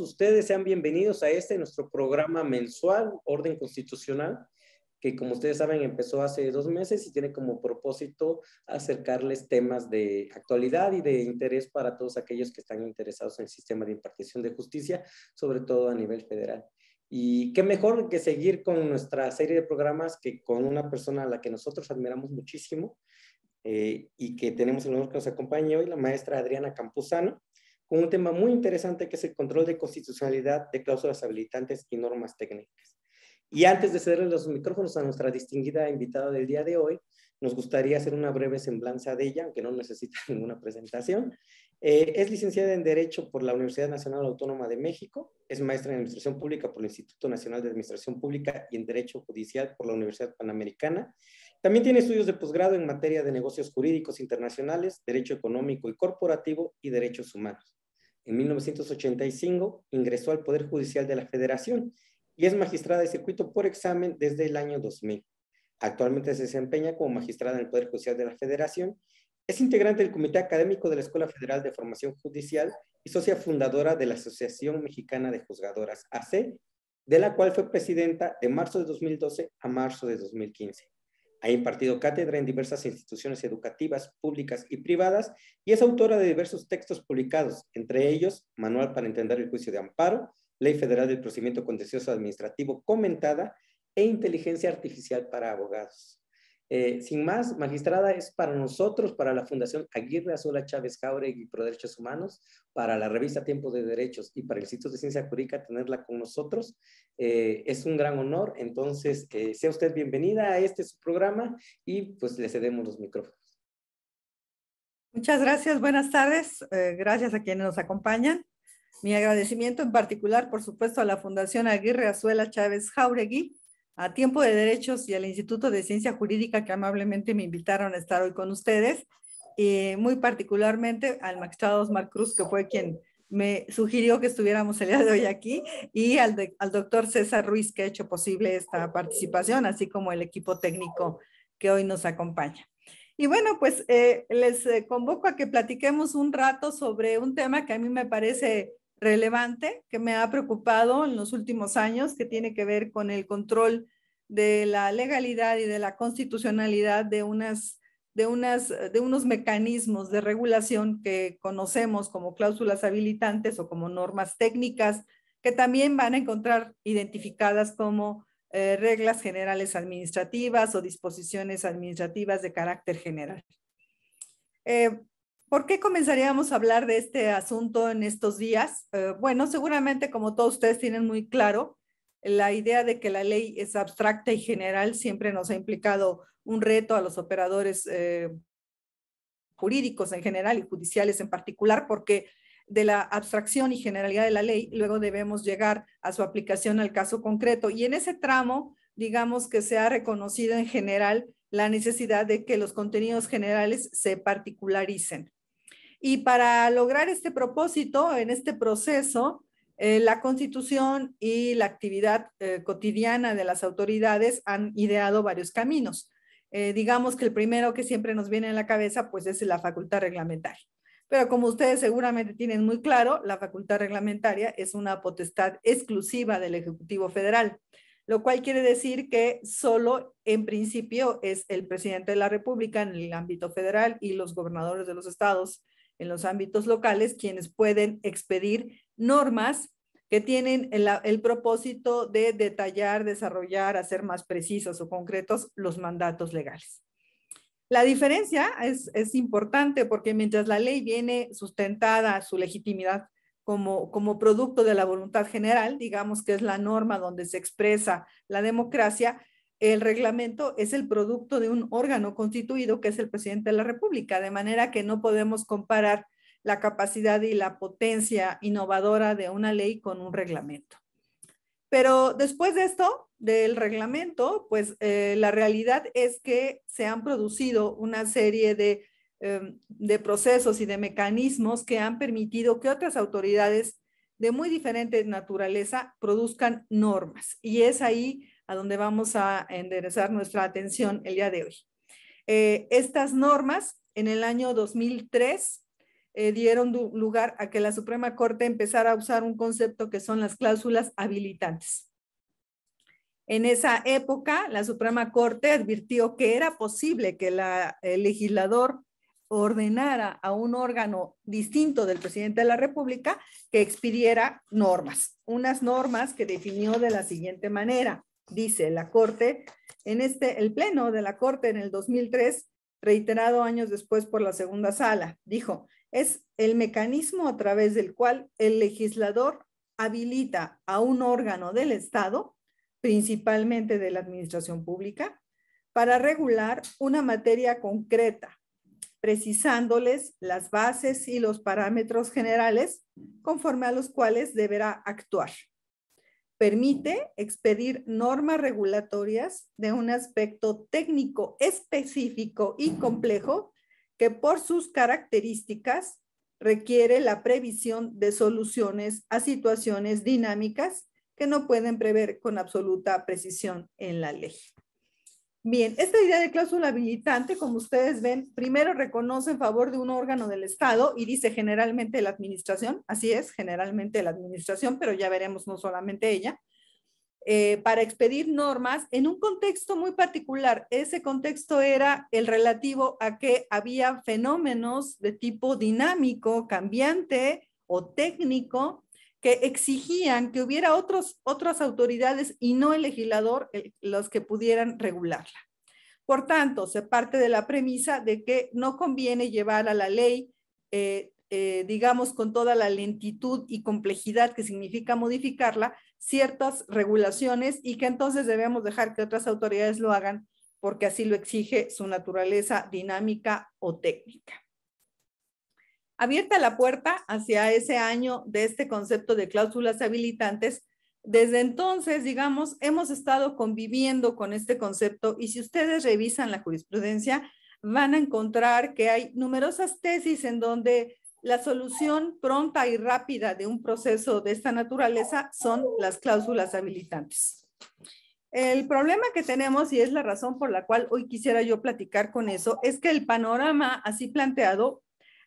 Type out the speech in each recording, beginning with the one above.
ustedes, sean bienvenidos a este nuestro programa mensual, Orden Constitucional, que como ustedes saben empezó hace dos meses y tiene como propósito acercarles temas de actualidad y de interés para todos aquellos que están interesados en el sistema de impartición de justicia, sobre todo a nivel federal. Y qué mejor que seguir con nuestra serie de programas que con una persona a la que nosotros admiramos muchísimo eh, y que tenemos el honor que nos acompañe hoy, la maestra Adriana Campuzano con un tema muy interesante que es el control de constitucionalidad de cláusulas habilitantes y normas técnicas. Y antes de cederle los micrófonos a nuestra distinguida invitada del día de hoy, nos gustaría hacer una breve semblanza de ella, aunque no necesita ninguna presentación. Eh, es licenciada en Derecho por la Universidad Nacional Autónoma de México, es maestra en Administración Pública por el Instituto Nacional de Administración Pública y en Derecho Judicial por la Universidad Panamericana. También tiene estudios de posgrado en materia de negocios jurídicos internacionales, derecho económico y corporativo y derechos humanos. En 1985 ingresó al Poder Judicial de la Federación y es magistrada de circuito por examen desde el año 2000. Actualmente se desempeña como magistrada en el Poder Judicial de la Federación. Es integrante del Comité Académico de la Escuela Federal de Formación Judicial y socia fundadora de la Asociación Mexicana de Juzgadoras, AC, de la cual fue presidenta de marzo de 2012 a marzo de 2015. Ha impartido cátedra en diversas instituciones educativas, públicas y privadas y es autora de diversos textos publicados, entre ellos Manual para entender el juicio de amparo, Ley Federal del Procedimiento Contencioso Administrativo Comentada e Inteligencia Artificial para Abogados. Eh, sin más, magistrada, es para nosotros, para la Fundación Aguirre Azuela Chávez Jauregui Pro Derechos Humanos, para la revista Tiempo de Derechos y para el sitio de Ciencia Jurídica tenerla con nosotros. Eh, es un gran honor, entonces eh, sea usted bienvenida a este programa y pues le cedemos los micrófonos. Muchas gracias, buenas tardes. gracias a quienes nos acompañan. Mi agradecimiento en particular, por supuesto, a la Fundación Aguirre Azuela Chávez Jauregui a Tiempo de Derechos y al Instituto de Ciencia Jurídica que amablemente me invitaron a estar hoy con ustedes y eh, muy particularmente al magistrado Osmar Cruz, que fue quien me sugirió que estuviéramos el día de hoy aquí, y al, doctor César Ruiz, que ha hecho posible esta participación, así como el equipo técnico que hoy nos acompaña. Y bueno, pues eh, les eh, convoco a que platiquemos un rato sobre un tema que a mí me parece relevante que me ha preocupado en los últimos años, que tiene que ver con el control de la legalidad y de la constitucionalidad de, unas, de, unas, de unos mecanismos de regulación que conocemos como cláusulas habilitantes o como normas técnicas, que también van a encontrar identificadas como eh, reglas generales administrativas o disposiciones administrativas de carácter general. Eh, ¿Por qué comenzaríamos a hablar de este asunto en estos días? Eh, bueno, seguramente como todos ustedes tienen muy claro, la idea de que la ley es abstracta y general siempre nos ha implicado un reto a los operadores eh, jurídicos en general y judiciales en particular, porque de la abstracción y generalidad de la ley, luego debemos llegar a su aplicación al caso concreto. Y en ese tramo, digamos que se ha reconocido en general la necesidad de que los contenidos generales se particularicen. Y para lograr este propósito, en este proceso, eh, la constitución y la actividad eh, cotidiana de las autoridades han ideado varios caminos. Eh, digamos que el primero que siempre nos viene a la cabeza, pues es la facultad reglamentaria. Pero como ustedes seguramente tienen muy claro, la facultad reglamentaria es una potestad exclusiva del Ejecutivo Federal, lo cual quiere decir que solo en principio es el presidente de la República en el ámbito federal y los gobernadores de los estados en los ámbitos locales quienes pueden expedir normas que tienen el, propósito de detallar, desarrollar, hacer más precisos o concretos los mandatos legales. La diferencia es, importante porque mientras la ley viene sustentada su legitimidad como, producto de la voluntad general, digamos que es la norma donde se expresa la democracia, el reglamento es el producto de un órgano constituido que es el presidente de la República, de manera que no podemos comparar la capacidad y la potencia innovadora de una ley con un reglamento. Pero después de esto, del reglamento, pues eh, la realidad es que se han producido una serie de, eh, de procesos y de mecanismos que han permitido que otras autoridades de muy diferente naturaleza produzcan normas. Y es ahí a donde vamos a enderezar nuestra atención el día de hoy. Eh, estas normas en el año 2003 eh, dieron lugar a que la Suprema Corte empezara a usar un concepto que son las cláusulas habilitantes. En esa época, la Suprema Corte advirtió que era posible que el legislador ordenara a un órgano distinto del presidente de la República que expidiera normas, unas normas que definió de la siguiente manera dice la Corte, en este, el Pleno de la Corte en el 2003, reiterado años después por la segunda sala, dijo, es el mecanismo a través del cual el legislador habilita a un órgano del Estado, principalmente de la Administración Pública, para regular una materia concreta, precisándoles las bases y los parámetros generales conforme a los cuales deberá actuar permite expedir normas regulatorias de un aspecto técnico específico y complejo que por sus características requiere la previsión de soluciones a situaciones dinámicas que no pueden prever con absoluta precisión en la ley. Bien, esta idea de cláusula habilitante, como ustedes ven, primero reconoce en favor de un órgano del Estado y dice generalmente la administración, así es, generalmente la administración, pero ya veremos no solamente ella, eh, para expedir normas en un contexto muy particular. Ese contexto era el relativo a que había fenómenos de tipo dinámico, cambiante o técnico que exigían que hubiera otros, otras autoridades y no el legislador los que pudieran regularla. Por tanto, se parte de la premisa de que no conviene llevar a la ley, eh, eh, digamos, con toda la lentitud y complejidad que significa modificarla, ciertas regulaciones y que entonces debemos dejar que otras autoridades lo hagan porque así lo exige su naturaleza dinámica o técnica abierta la puerta hacia ese año de este concepto de cláusulas habilitantes. Desde entonces, digamos, hemos estado conviviendo con este concepto y si ustedes revisan la jurisprudencia, van a encontrar que hay numerosas tesis en donde la solución pronta y rápida de un proceso de esta naturaleza son las cláusulas habilitantes. El problema que tenemos, y es la razón por la cual hoy quisiera yo platicar con eso, es que el panorama así planteado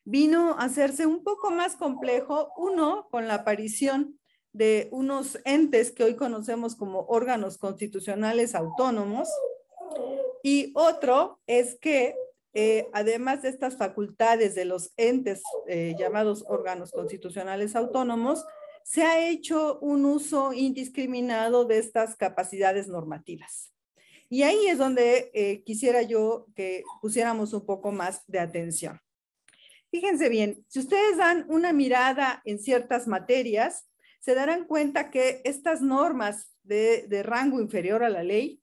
vino a hacerse un poco más complejo, uno, con la aparición de unos entes que hoy conocemos como órganos constitucionales autónomos, y otro es que eh, además de estas facultades de los entes eh, llamados órganos constitucionales autónomos, se ha hecho un uso indiscriminado de estas capacidades normativas. Y ahí es donde eh, quisiera yo que pusiéramos un poco más de atención. Fíjense bien, si ustedes dan una mirada en ciertas materias, se darán cuenta que estas normas de, de rango inferior a la ley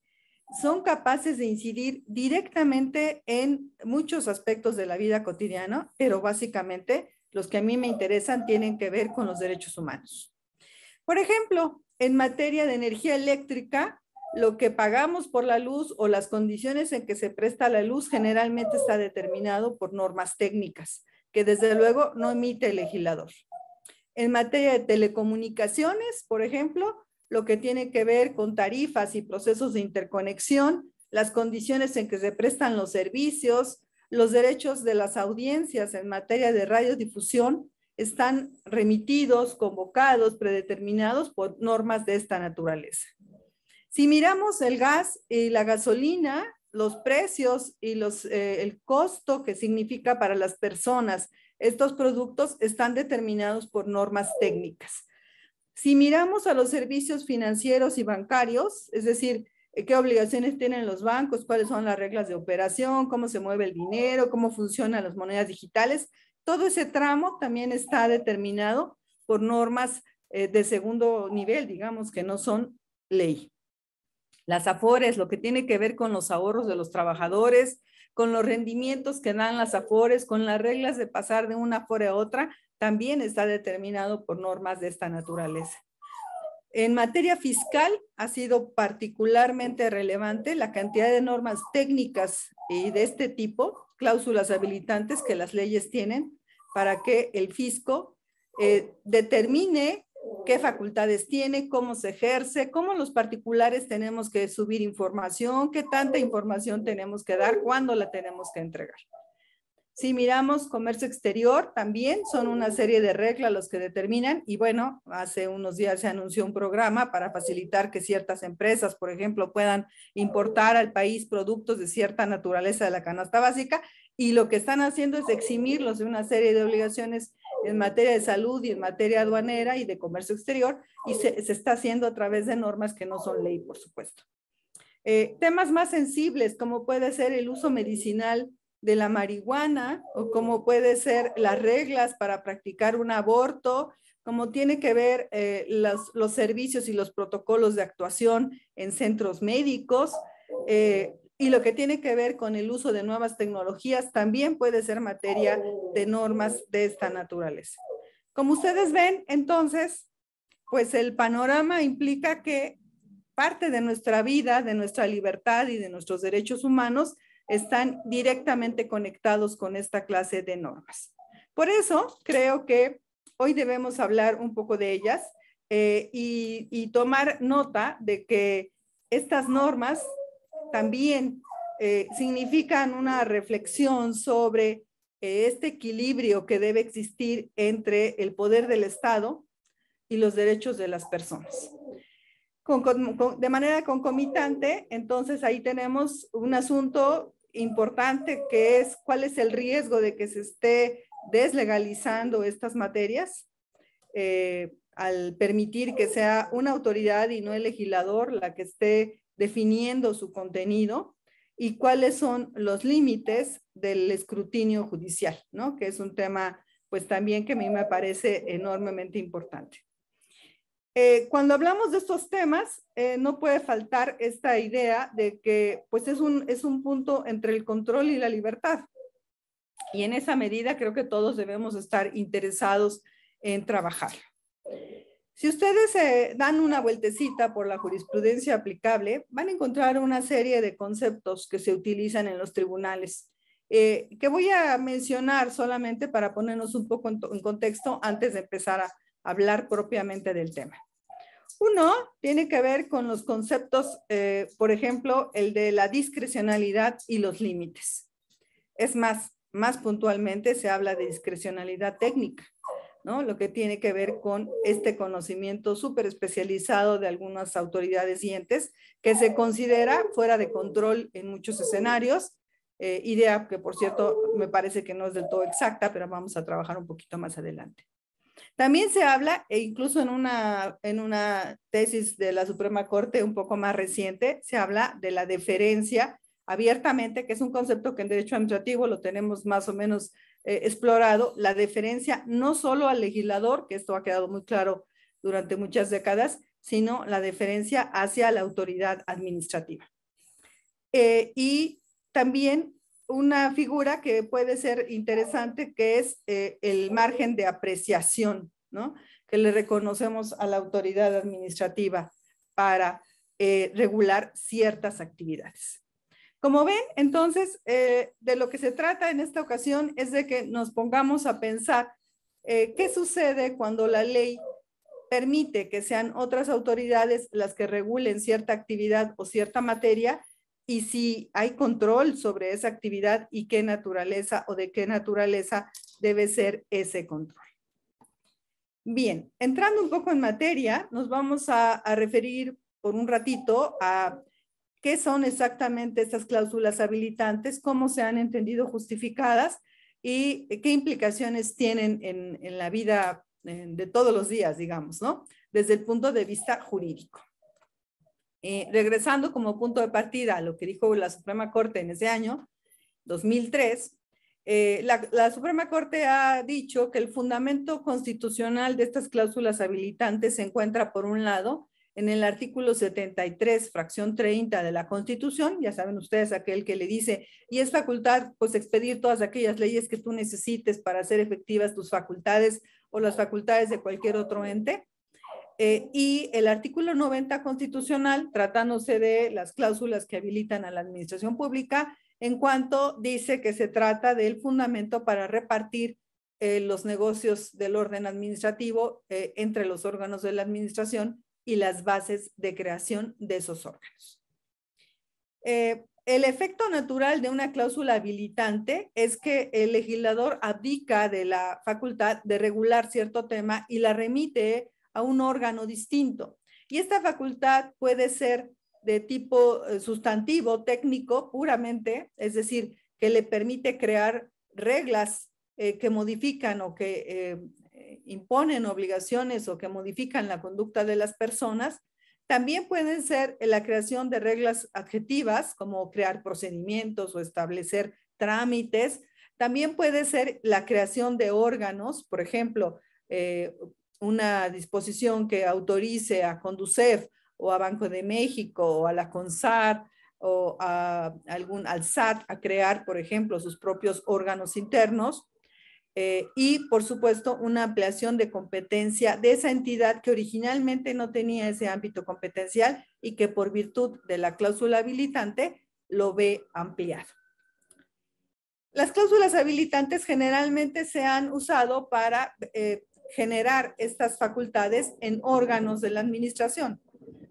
son capaces de incidir directamente en muchos aspectos de la vida cotidiana, pero básicamente los que a mí me interesan tienen que ver con los derechos humanos. Por ejemplo, en materia de energía eléctrica, lo que pagamos por la luz o las condiciones en que se presta la luz generalmente está determinado por normas técnicas que desde luego no emite el legislador. En materia de telecomunicaciones, por ejemplo, lo que tiene que ver con tarifas y procesos de interconexión, las condiciones en que se prestan los servicios, los derechos de las audiencias en materia de radiodifusión están remitidos, convocados, predeterminados por normas de esta naturaleza. Si miramos el gas y la gasolina, los precios y los, eh, el costo que significa para las personas estos productos están determinados por normas técnicas. Si miramos a los servicios financieros y bancarios, es decir, eh, qué obligaciones tienen los bancos, cuáles son las reglas de operación, cómo se mueve el dinero, cómo funcionan las monedas digitales, todo ese tramo también está determinado por normas eh, de segundo nivel, digamos, que no son ley las afores, lo que tiene que ver con los ahorros de los trabajadores, con los rendimientos que dan las afores, con las reglas de pasar de una afore a otra, también está determinado por normas de esta naturaleza. En materia fiscal ha sido particularmente relevante la cantidad de normas técnicas y eh, de este tipo, cláusulas habilitantes que las leyes tienen para que el fisco eh, determine qué facultades tiene, cómo se ejerce, cómo los particulares tenemos que subir información, qué tanta información tenemos que dar, cuándo la tenemos que entregar. Si miramos comercio exterior, también son una serie de reglas los que determinan y bueno, hace unos días se anunció un programa para facilitar que ciertas empresas, por ejemplo, puedan importar al país productos de cierta naturaleza de la canasta básica y lo que están haciendo es eximirlos de una serie de obligaciones en materia de salud y en materia aduanera y de comercio exterior, y se, está haciendo a través de normas que no son ley, por supuesto. Eh, temas más sensibles, como puede ser el uso medicinal de la marihuana, o como puede ser las reglas para practicar un aborto, como tiene que ver eh, los, servicios y los protocolos de actuación en centros médicos, eh, y lo que tiene que ver con el uso de nuevas tecnologías también puede ser materia de normas de esta naturaleza. Como ustedes ven, entonces, pues el panorama implica que parte de nuestra vida, de nuestra libertad y de nuestros derechos humanos están directamente conectados con esta clase de normas. Por eso creo que hoy debemos hablar un poco de ellas eh, y tomar nota de que estas normas también eh, significan una reflexión sobre eh, este equilibrio que debe existir entre el poder del Estado y los derechos de las personas. de manera concomitante, entonces ahí tenemos un asunto importante que es cuál es el riesgo de que se esté deslegalizando estas materias eh, al permitir que sea una autoridad y no el legislador la que esté definiendo su contenido y cuáles son los límites del escrutinio judicial, ¿no? Que es un tema, pues también que a mí me parece enormemente importante. Eh, cuando hablamos de estos temas, eh, no puede faltar esta idea de que pues es un, es un punto entre el control y la libertad. Y en esa medida creo que todos debemos estar interesados en trabajar. Si ustedes eh, dan una vueltecita por la jurisprudencia aplicable, van a encontrar una serie de conceptos que se utilizan en los tribunales, eh, que voy a mencionar solamente para ponernos un poco en, contexto antes de empezar a hablar propiamente del tema. Uno tiene que ver con los conceptos, eh, por ejemplo, el de la discrecionalidad y los límites. Es más, más puntualmente se habla de discrecionalidad técnica. Lo que tiene que ver con este conocimiento súper especializado de algunas autoridades y entes que se considera fuera de control en muchos escenarios. Eh, idea que, por cierto, me parece que no es del todo exacta, pero vamos a trabajar un poquito más adelante. También se habla, e incluso en una, en una tesis de la Suprema Corte un poco más reciente, se habla de la deferencia abiertamente, que es un concepto que en derecho administrativo lo tenemos más o menos eh, explorado la deferencia no solo al legislador, que esto ha quedado muy claro durante muchas décadas, sino la deferencia hacia la autoridad administrativa. Eh, y también una figura que puede ser interesante, que es eh, el margen de apreciación, ¿no? que le reconocemos a la autoridad administrativa para regular ciertas actividades. Como ven, entonces, eh, de lo que se trata en esta ocasión es de que nos pongamos a pensar eh, qué sucede cuando la ley permite que sean otras autoridades las que regulen cierta actividad o cierta materia y si hay control sobre esa actividad y qué naturaleza o de qué naturaleza debe ser ese control. Bien, entrando un poco en materia, nos vamos a referir por un ratito a qué son exactamente estas cláusulas habilitantes, cómo se han entendido justificadas y qué implicaciones tienen en, la vida de todos los días, digamos, ¿no? Desde el punto de vista jurídico. Eh, regresando como punto de partida a lo que dijo la Suprema Corte en ese año, 2003, eh, la, Suprema Corte ha dicho que el fundamento constitucional de estas cláusulas habilitantes se encuentra, por un lado, en el artículo 73, fracción 30 de la Constitución, ya saben ustedes aquel que le dice, y es facultad, pues expedir todas aquellas leyes que tú necesites para hacer efectivas tus facultades o las facultades de cualquier otro ente. Eh, y el artículo 90 constitucional, tratándose de las cláusulas que habilitan a la administración pública, en cuanto dice que se trata del fundamento para repartir eh, los negocios del orden administrativo eh, entre los órganos de la administración y las bases de creación de esos órganos. Eh, el efecto natural de una cláusula habilitante es que el legislador abdica de la facultad de regular cierto tema y la remite a un órgano distinto. Y esta facultad puede ser de tipo eh, sustantivo, técnico, puramente, es decir, que le permite crear reglas eh, que modifican o que eh, imponen obligaciones o que modifican la conducta de las personas, también pueden ser la creación de reglas adjetivas, como crear procedimientos o establecer trámites. También puede ser la creación de órganos, por ejemplo, eh, una disposición que autorice a Conducef o a Banco de México o a la CONSAR o a algún, al SAT a crear, por ejemplo, sus propios órganos internos. Eh, y, por supuesto, una ampliación de competencia de esa entidad que originalmente no tenía ese ámbito competencial y que por virtud de la cláusula habilitante lo ve ampliado. Las cláusulas habilitantes generalmente se han usado para eh, generar estas facultades en órganos de la administración.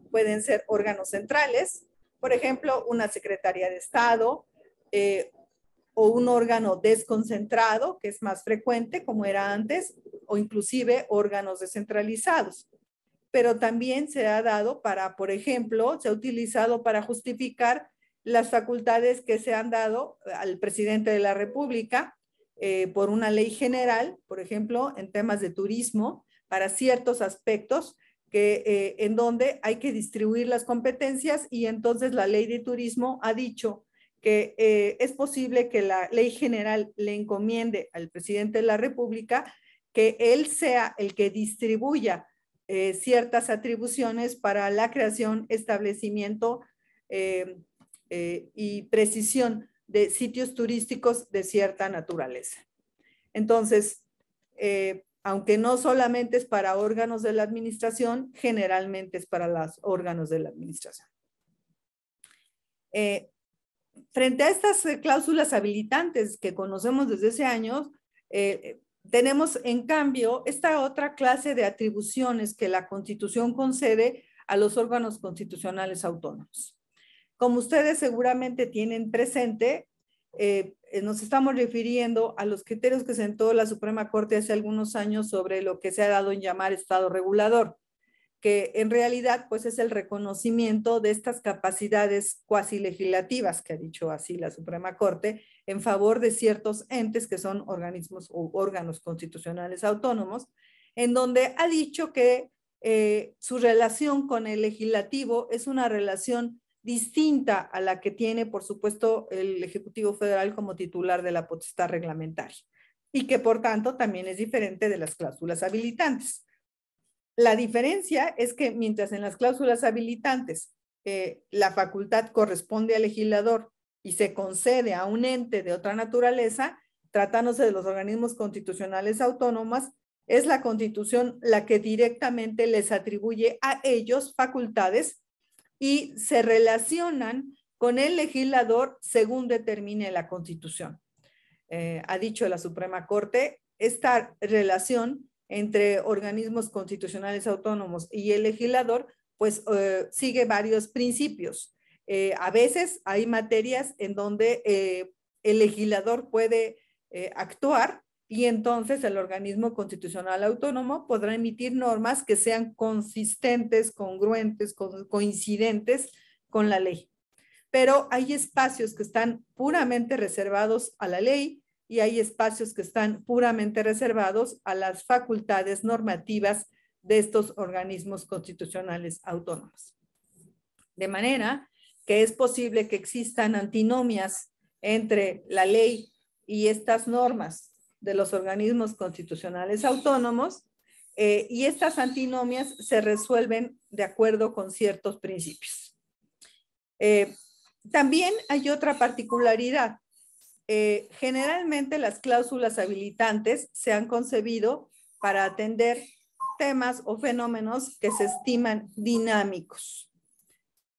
Pueden ser órganos centrales, por ejemplo, una Secretaría de Estado, eh, o un órgano desconcentrado, que es más frecuente como era antes, o inclusive órganos descentralizados. Pero también se ha dado para, por ejemplo, se ha utilizado para justificar las facultades que se han dado al presidente de la República eh, por una ley general, por ejemplo, en temas de turismo, para ciertos aspectos que, eh, en donde hay que distribuir las competencias y entonces la ley de turismo ha dicho que eh, es posible que la ley general le encomiende al presidente de la República que él sea el que distribuya eh, ciertas atribuciones para la creación, establecimiento eh, y precisión de sitios turísticos de cierta naturaleza. Entonces, aunque no solamente es para órganos de la administración, generalmente es para los órganos de la administración. Eh, frente a estas eh, cláusulas habilitantes que conocemos desde ese años, eh, eh, tenemos en cambio esta otra clase de atribuciones que la Constitución concede a los órganos constitucionales autónomos. Como ustedes seguramente tienen presente, nos estamos refiriendo a los criterios que sentó la Suprema Corte hace algunos años sobre lo que se ha dado en llamar Estado regulador que en realidad pues es el reconocimiento de estas capacidades cuasi legislativas que ha dicho así la Suprema Corte en favor de ciertos entes que son organismos o órganos constitucionales autónomos, en donde ha dicho que eh, su relación con el legislativo es una relación distinta a la que tiene, por supuesto, el Ejecutivo Federal como titular de la potestad reglamentaria y que por tanto también es diferente de las cláusulas habilitantes. La diferencia es que mientras en las cláusulas habilitantes eh, la facultad corresponde al legislador y se concede a un ente de otra naturaleza, tratándose de los organismos constitucionales autónomas, es la constitución la que directamente les atribuye a ellos facultades y se relacionan con el legislador según determine la constitución. Eh, ha dicho la Suprema Corte, esta relación entre organismos constitucionales autónomos y el legislador, pues eh, sigue varios principios. Eh, a veces hay materias en donde eh, el legislador puede actuar y entonces el organismo constitucional autónomo podrá emitir normas que sean consistentes, congruentes, coincidentes con la ley. Pero hay espacios que están puramente reservados a la ley y hay espacios que están puramente reservados a las facultades normativas de estos organismos constitucionales autónomos. De manera que es posible que existan antinomias entre la ley y estas normas de los organismos constitucionales autónomos, eh, y estas antinomias se resuelven de acuerdo con ciertos principios. Eh, también hay otra particularidad, eh, generalmente las cláusulas habilitantes se han concebido para atender temas o fenómenos que se estiman dinámicos.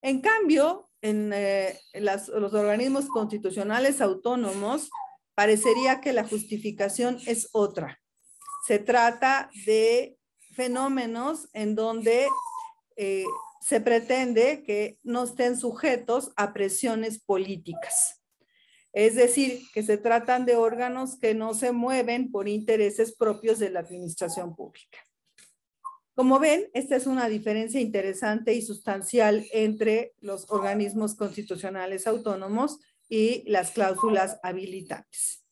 En cambio, en eh, los organismos constitucionales autónomos, parecería que la justificación es otra. Se trata de fenómenos en donde eh, se pretende que no estén sujetos a presiones políticas. Es decir, que se tratan de órganos que no se mueven por intereses propios de la administración pública. Como ven, esta es una diferencia interesante y sustancial entre los organismos constitucionales autónomos y las cláusulas habilitantes.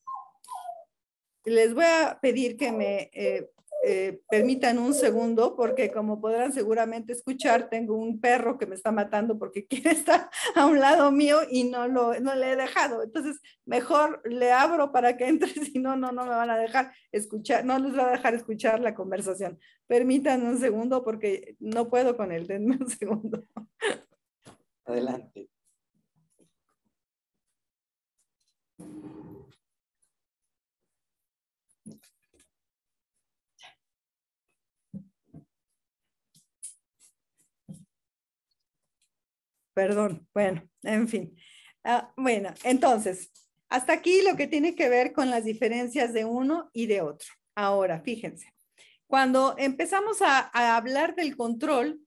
Les voy a pedir que me eh, eh, permitan un segundo, porque como podrán seguramente escuchar, tengo un perro que me está matando porque quiere estar a un lado mío y no, lo, no le he dejado. Entonces, mejor le abro para que entre, si no, no, no me van a dejar escuchar, no les va a dejar escuchar la conversación. Permitan un segundo porque no puedo con él, denme un segundo. Adelante. perdón, bueno, en fin. Ah, bueno, entonces, hasta aquí lo que tiene que ver con las diferencias de uno y de otro. Ahora, fíjense, cuando empezamos a, hablar del control,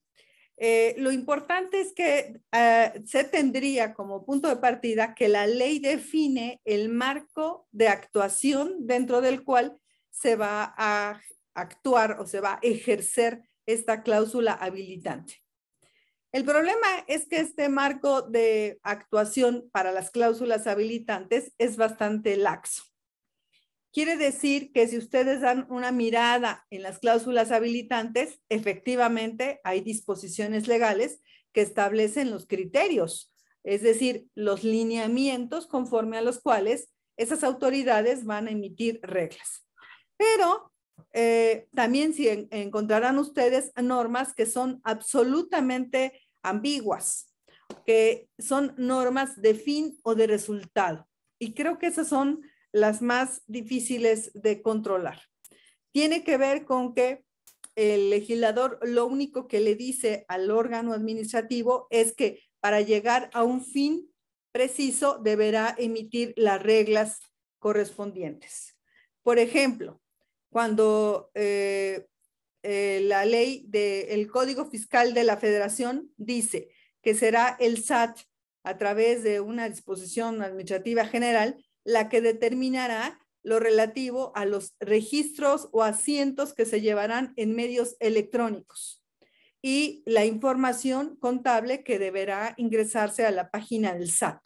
eh, lo importante es que ah, se tendría como punto de partida que la ley define el marco de actuación dentro del cual se va a actuar o se va a ejercer esta cláusula habilitante. El problema es que este marco de actuación para las cláusulas habilitantes es bastante laxo. Quiere decir que si ustedes dan una mirada en las cláusulas habilitantes, efectivamente hay disposiciones legales que establecen los criterios, es decir, los lineamientos conforme a los cuales esas autoridades van a emitir reglas. Pero eh, también si encontrarán ustedes normas que son absolutamente ambiguas, que son normas de fin o de resultado. Y creo que esas son las más difíciles de controlar. Tiene que ver con que el legislador lo único que le dice al órgano administrativo es que para llegar a un fin preciso deberá emitir las reglas correspondientes. Por ejemplo, cuando eh, eh, la ley del Código Fiscal de la Federación dice que será el SAT a través de una disposición administrativa general la que determinará lo relativo a los registros o asientos que se llevarán en medios electrónicos y la información contable que deberá ingresarse a la página del SAT.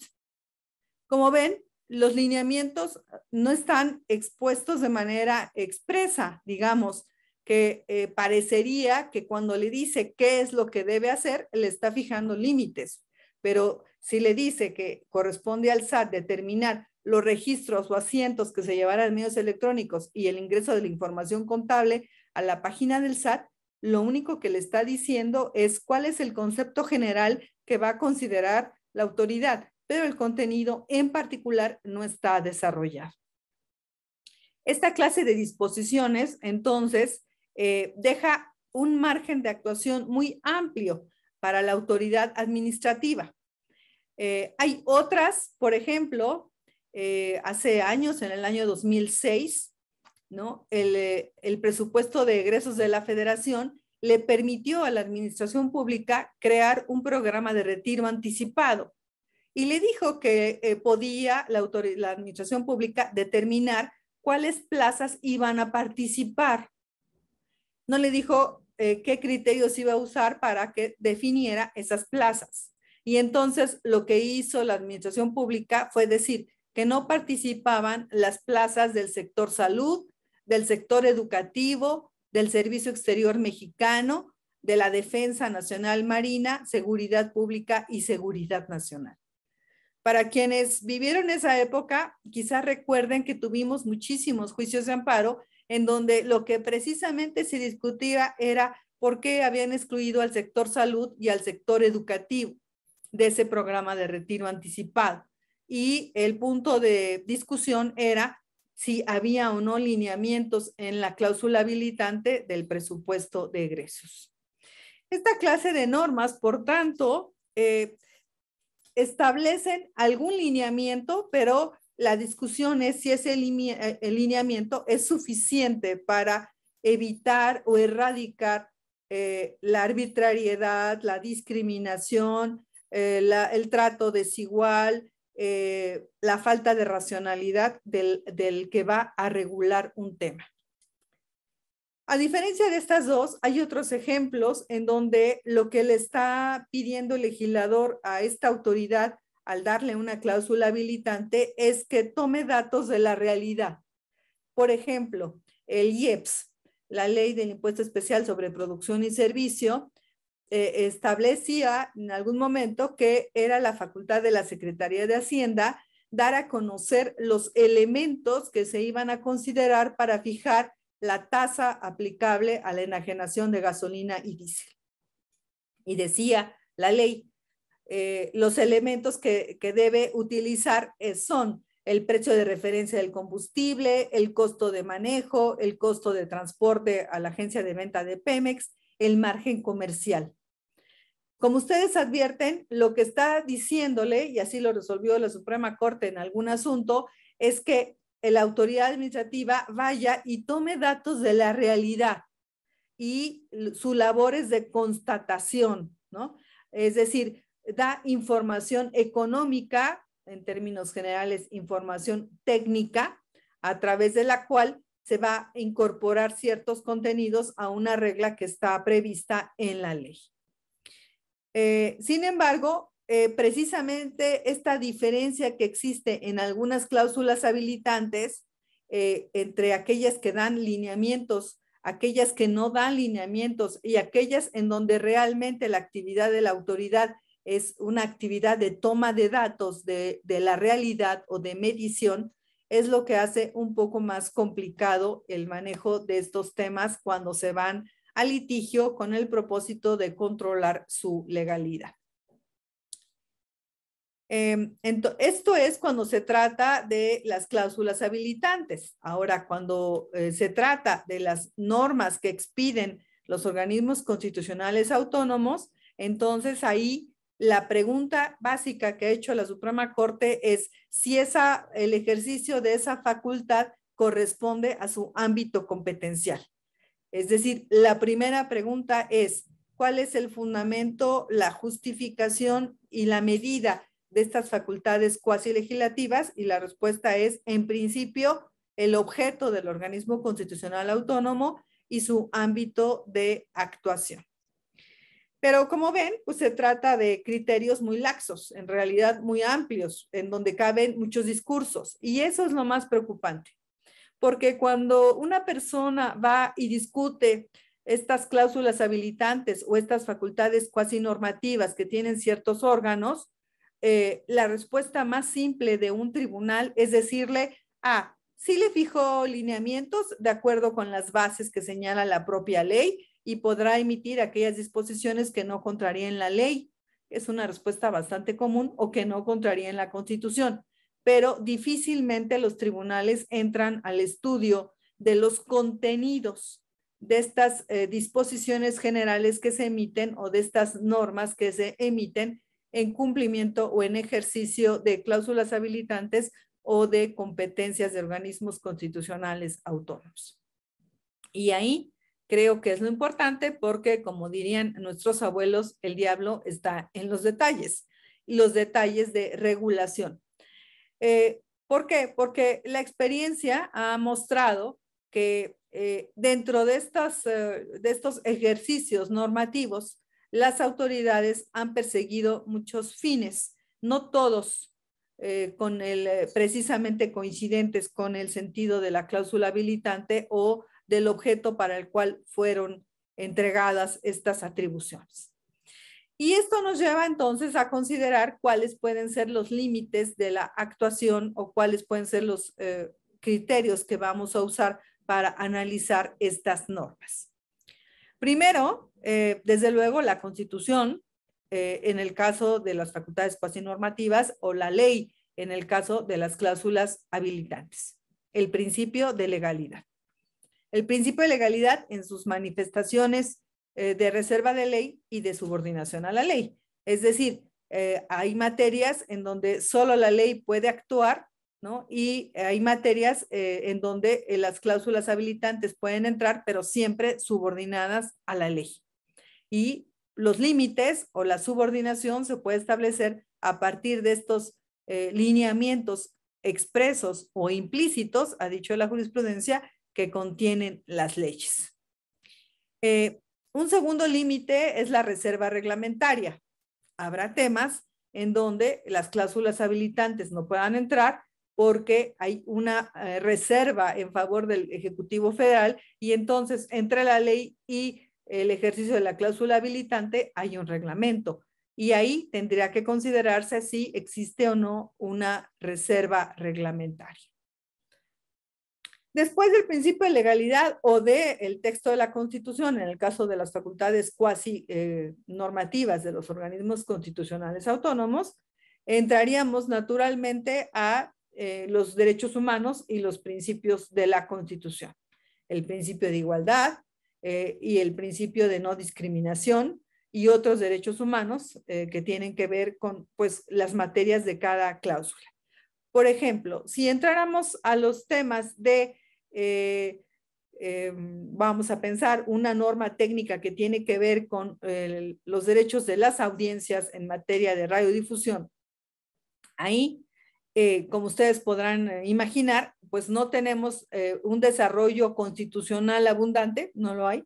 Como ven, los lineamientos no están expuestos de manera expresa, digamos, que eh, parecería que cuando le dice qué es lo que debe hacer, le está fijando límites, pero si le dice que corresponde al SAT determinar los registros o asientos que se llevarán en medios electrónicos y el ingreso de la información contable a la página del SAT, lo único que le está diciendo es cuál es el concepto general que va a considerar la autoridad, pero el contenido en particular no está a desarrollar. Esta clase de disposiciones, entonces, eh, deja un margen de actuación muy amplio para la autoridad administrativa. Eh, hay otras, por ejemplo, eh, hace años, en el año 2006, El, presupuesto de egresos de la federación le permitió a la administración pública crear un programa de retiro anticipado y le dijo que podía la, administración pública determinar cuáles plazas iban a participar no le dijo eh, qué criterios iba a usar para que definiera esas plazas. Y entonces lo que hizo la administración pública fue decir que no participaban las plazas del sector salud, del sector educativo, del Servicio Exterior Mexicano, de la Defensa Nacional Marina, Seguridad Pública y Seguridad Nacional. Para quienes vivieron esa época, quizás recuerden que tuvimos muchísimos juicios de amparo en donde lo que precisamente se discutía era por qué habían excluido al sector salud y al sector educativo de ese programa de retiro anticipado. Y el punto de discusión era si había o no lineamientos en la cláusula habilitante del presupuesto de egresos. Esta clase de normas, por tanto, eh, establecen algún lineamiento, pero la discusión es si ese eh, lineamiento es suficiente para evitar o erradicar eh, la arbitrariedad, la discriminación, eh, el trato desigual, la falta de racionalidad del que va a regular un tema. A diferencia de estas dos, hay otros ejemplos en donde lo que le está pidiendo el legislador a esta autoridad al darle una cláusula habilitante es que tome datos de la realidad. Por ejemplo, el IEPS, la ley del impuesto especial sobre producción y servicio, eh, establecía en algún momento que era la facultad de la Secretaría de Hacienda dar a conocer los elementos que se iban a considerar para fijar la tasa aplicable a la enajenación de gasolina y diésel. Y decía la ley, eh, los elementos que, debe utilizar eh, son el precio de referencia del combustible, el costo de manejo, el costo de transporte a la agencia de venta de Pemex, el margen comercial. Como ustedes advierten, lo que está diciéndole, y así lo resolvió la Suprema Corte en algún asunto, es que la autoridad administrativa vaya y tome datos de la realidad y su labor es de constatación, ¿no? Es decir, da información económica, en términos generales, información técnica, a través de la cual se va a incorporar ciertos contenidos a una regla que está prevista en la ley. Eh, sin embargo, eh, precisamente esta diferencia que existe en algunas cláusulas habilitantes eh, entre aquellas que dan lineamientos, aquellas que no dan lineamientos y aquellas en donde realmente la actividad de la autoridad es una actividad de toma de datos de, de la realidad o de medición, es lo que hace un poco más complicado el manejo de estos temas cuando se van a litigio con el propósito de controlar su legalidad. Em, esto es cuando se trata de las cláusulas habilitantes. Ahora, cuando eh, se trata de las normas que expiden los organismos constitucionales autónomos, entonces ahí la pregunta básica que ha hecho la Suprema Corte es si el ejercicio de esa facultad corresponde a su ámbito competencial. Es decir, la primera pregunta es, ¿cuál es el fundamento, la justificación y la medida de estas facultades cuasi legislativas? Y la respuesta es, en principio, el objeto del organismo constitucional autónomo y su ámbito de actuación. Pero como ven, pues se trata de criterios muy laxos, en realidad muy amplios, en donde caben muchos discursos. Y eso es lo más preocupante, porque cuando una persona va y discute estas cláusulas habilitantes o estas facultades cuasi normativas que tienen ciertos órganos, eh, la respuesta más simple de un tribunal es decirle, ah, sí le fijo lineamientos de acuerdo con las bases que señala la propia ley y podrá emitir aquellas disposiciones que no contrarían la ley. Es una respuesta bastante común o que no contrarían la Constitución, pero difícilmente los tribunales entran al estudio de los contenidos de estas eh, disposiciones generales que se emiten o de estas normas que se emiten en cumplimiento o en ejercicio de cláusulas habilitantes o de competencias de organismos constitucionales autónomos. Y ahí creo que es lo importante porque, como dirían nuestros abuelos, el diablo está en los detalles, los detalles de regulación. Eh, ¿Por qué? Porque la experiencia ha mostrado que eh, dentro de, estas, eh, de estos ejercicios normativos las autoridades han perseguido muchos fines, no todos eh, con el, eh, precisamente coincidentes con el sentido de la cláusula habilitante o del objeto para el cual fueron entregadas estas atribuciones. Y esto nos lleva entonces a considerar cuáles pueden ser los límites de la actuación o cuáles pueden ser los eh, criterios que vamos a usar para analizar estas normas. Primero, eh, desde luego, la Constitución, eh, en el caso de las facultades cuasi normativas, o la ley, en el caso de las cláusulas habilitantes. El principio de legalidad. El principio de legalidad en sus manifestaciones eh, de reserva de ley y de subordinación a la ley. Es decir, hay materias en donde solo la ley puede actuar ¿No? Y hay materias en donde las cláusulas habilitantes pueden entrar, pero siempre subordinadas a la ley y los límites o la subordinación se puede establecer a partir de estos eh, lineamientos expresos o implícitos, ha dicho la jurisprudencia, que contienen las leyes. Eh, un segundo límite es la reserva reglamentaria. Habrá temas en donde las cláusulas habilitantes no puedan entrar porque hay una eh, reserva en favor del Ejecutivo Federal y entonces entre la ley y el ejercicio de la cláusula habilitante, hay un reglamento. Y ahí tendría que considerarse si existe o no una reserva reglamentaria. Después del principio de legalidad o del el texto de la Constitución, en el caso de las facultades cuasi eh, normativas de los organismos constitucionales autónomos, entraríamos naturalmente a eh, los derechos humanos y los principios de la Constitución. El principio de igualdad, eh, y el principio de no discriminación y otros derechos humanos eh, que tienen que ver con pues, las materias de cada cláusula. Por ejemplo, si entráramos a los temas de, eh, vamos a pensar, una norma técnica que tiene que ver con los derechos de las audiencias en materia de radiodifusión, ahí eh, como ustedes podrán eh, imaginar, pues no tenemos eh, un desarrollo constitucional abundante, no lo hay.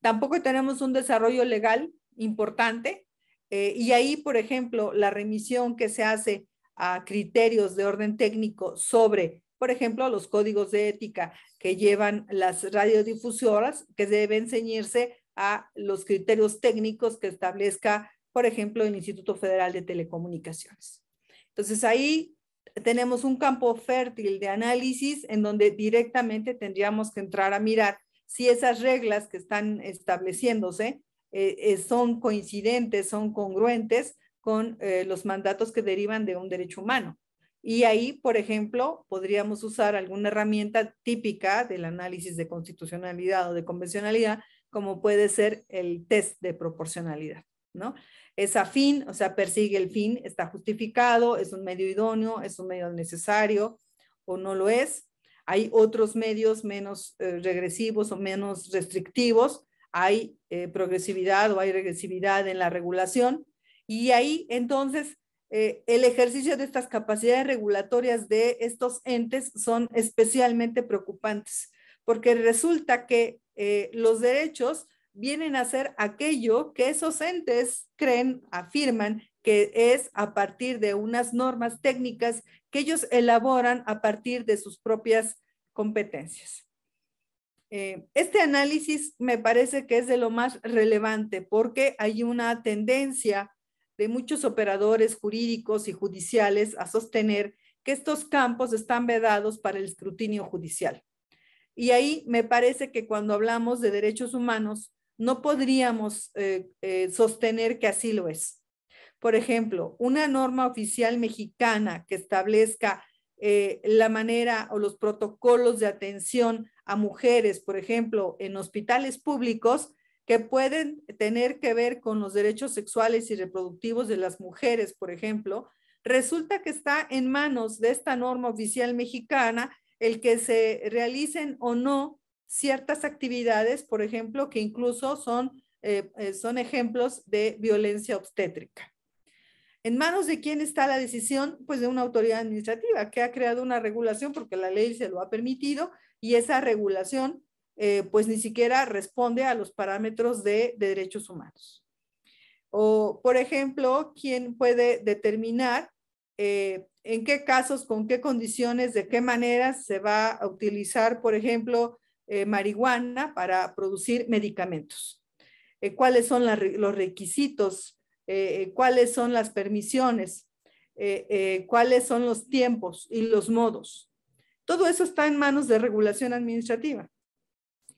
Tampoco tenemos un desarrollo legal importante. y ahí, por ejemplo, la remisión que se hace a criterios de orden técnico sobre, por ejemplo, los códigos de ética que llevan las radiodifusoras, que deben ceñirse a los criterios técnicos que establezca, por ejemplo, el Instituto Federal de Telecomunicaciones. Entonces ahí tenemos un campo fértil de análisis en donde directamente tendríamos que entrar a mirar si esas reglas que están estableciéndose eh, eh, son coincidentes, son congruentes con eh, los mandatos que derivan de un derecho humano. Y ahí, por ejemplo, podríamos usar alguna herramienta típica del análisis de constitucionalidad o de convencionalidad, como puede ser el test de proporcionalidad. ¿no? Es afín, o sea, persigue el fin, está justificado, es un medio idóneo, es un medio necesario o no lo es. Hay otros medios menos eh, regresivos o menos restrictivos, hay eh, progresividad o hay regresividad en la regulación y ahí entonces eh, el ejercicio de estas capacidades regulatorias de estos entes son especialmente preocupantes, porque resulta que los derechos vienen a hacer aquello que esos entes creen, afirman que es a partir de unas normas técnicas que ellos elaboran a partir de sus propias competencias. Eh, este análisis me parece que es de lo más relevante porque hay una tendencia de muchos operadores jurídicos y judiciales a sostener que estos campos están vedados para el escrutinio judicial. Y ahí me parece que cuando hablamos de derechos humanos, no podríamos eh, eh, sostener que así lo es. Por ejemplo, una norma oficial mexicana que establezca eh, la manera o los protocolos de atención a mujeres, por ejemplo, en hospitales públicos, que pueden tener que ver con los derechos sexuales y reproductivos de las mujeres, por ejemplo, resulta que está en manos de esta norma oficial mexicana el que se realicen o no ciertas actividades, por ejemplo, que incluso son, eh, eh, son ejemplos de violencia obstétrica. ¿En manos de quién está la decisión? Pues de una autoridad administrativa que ha creado una regulación porque la ley se lo ha permitido y esa regulación eh, pues ni siquiera responde a los parámetros de, derechos humanos. O, por ejemplo, ¿quién puede determinar en qué casos, con qué condiciones, de qué manera se va a utilizar, por ejemplo, eh, marihuana para producir medicamentos. Eh, ¿Cuáles son los requisitos? Eh, ¿Cuáles son las permisiones? ¿Cuáles son los tiempos y los modos? Todo eso está en manos de regulación administrativa.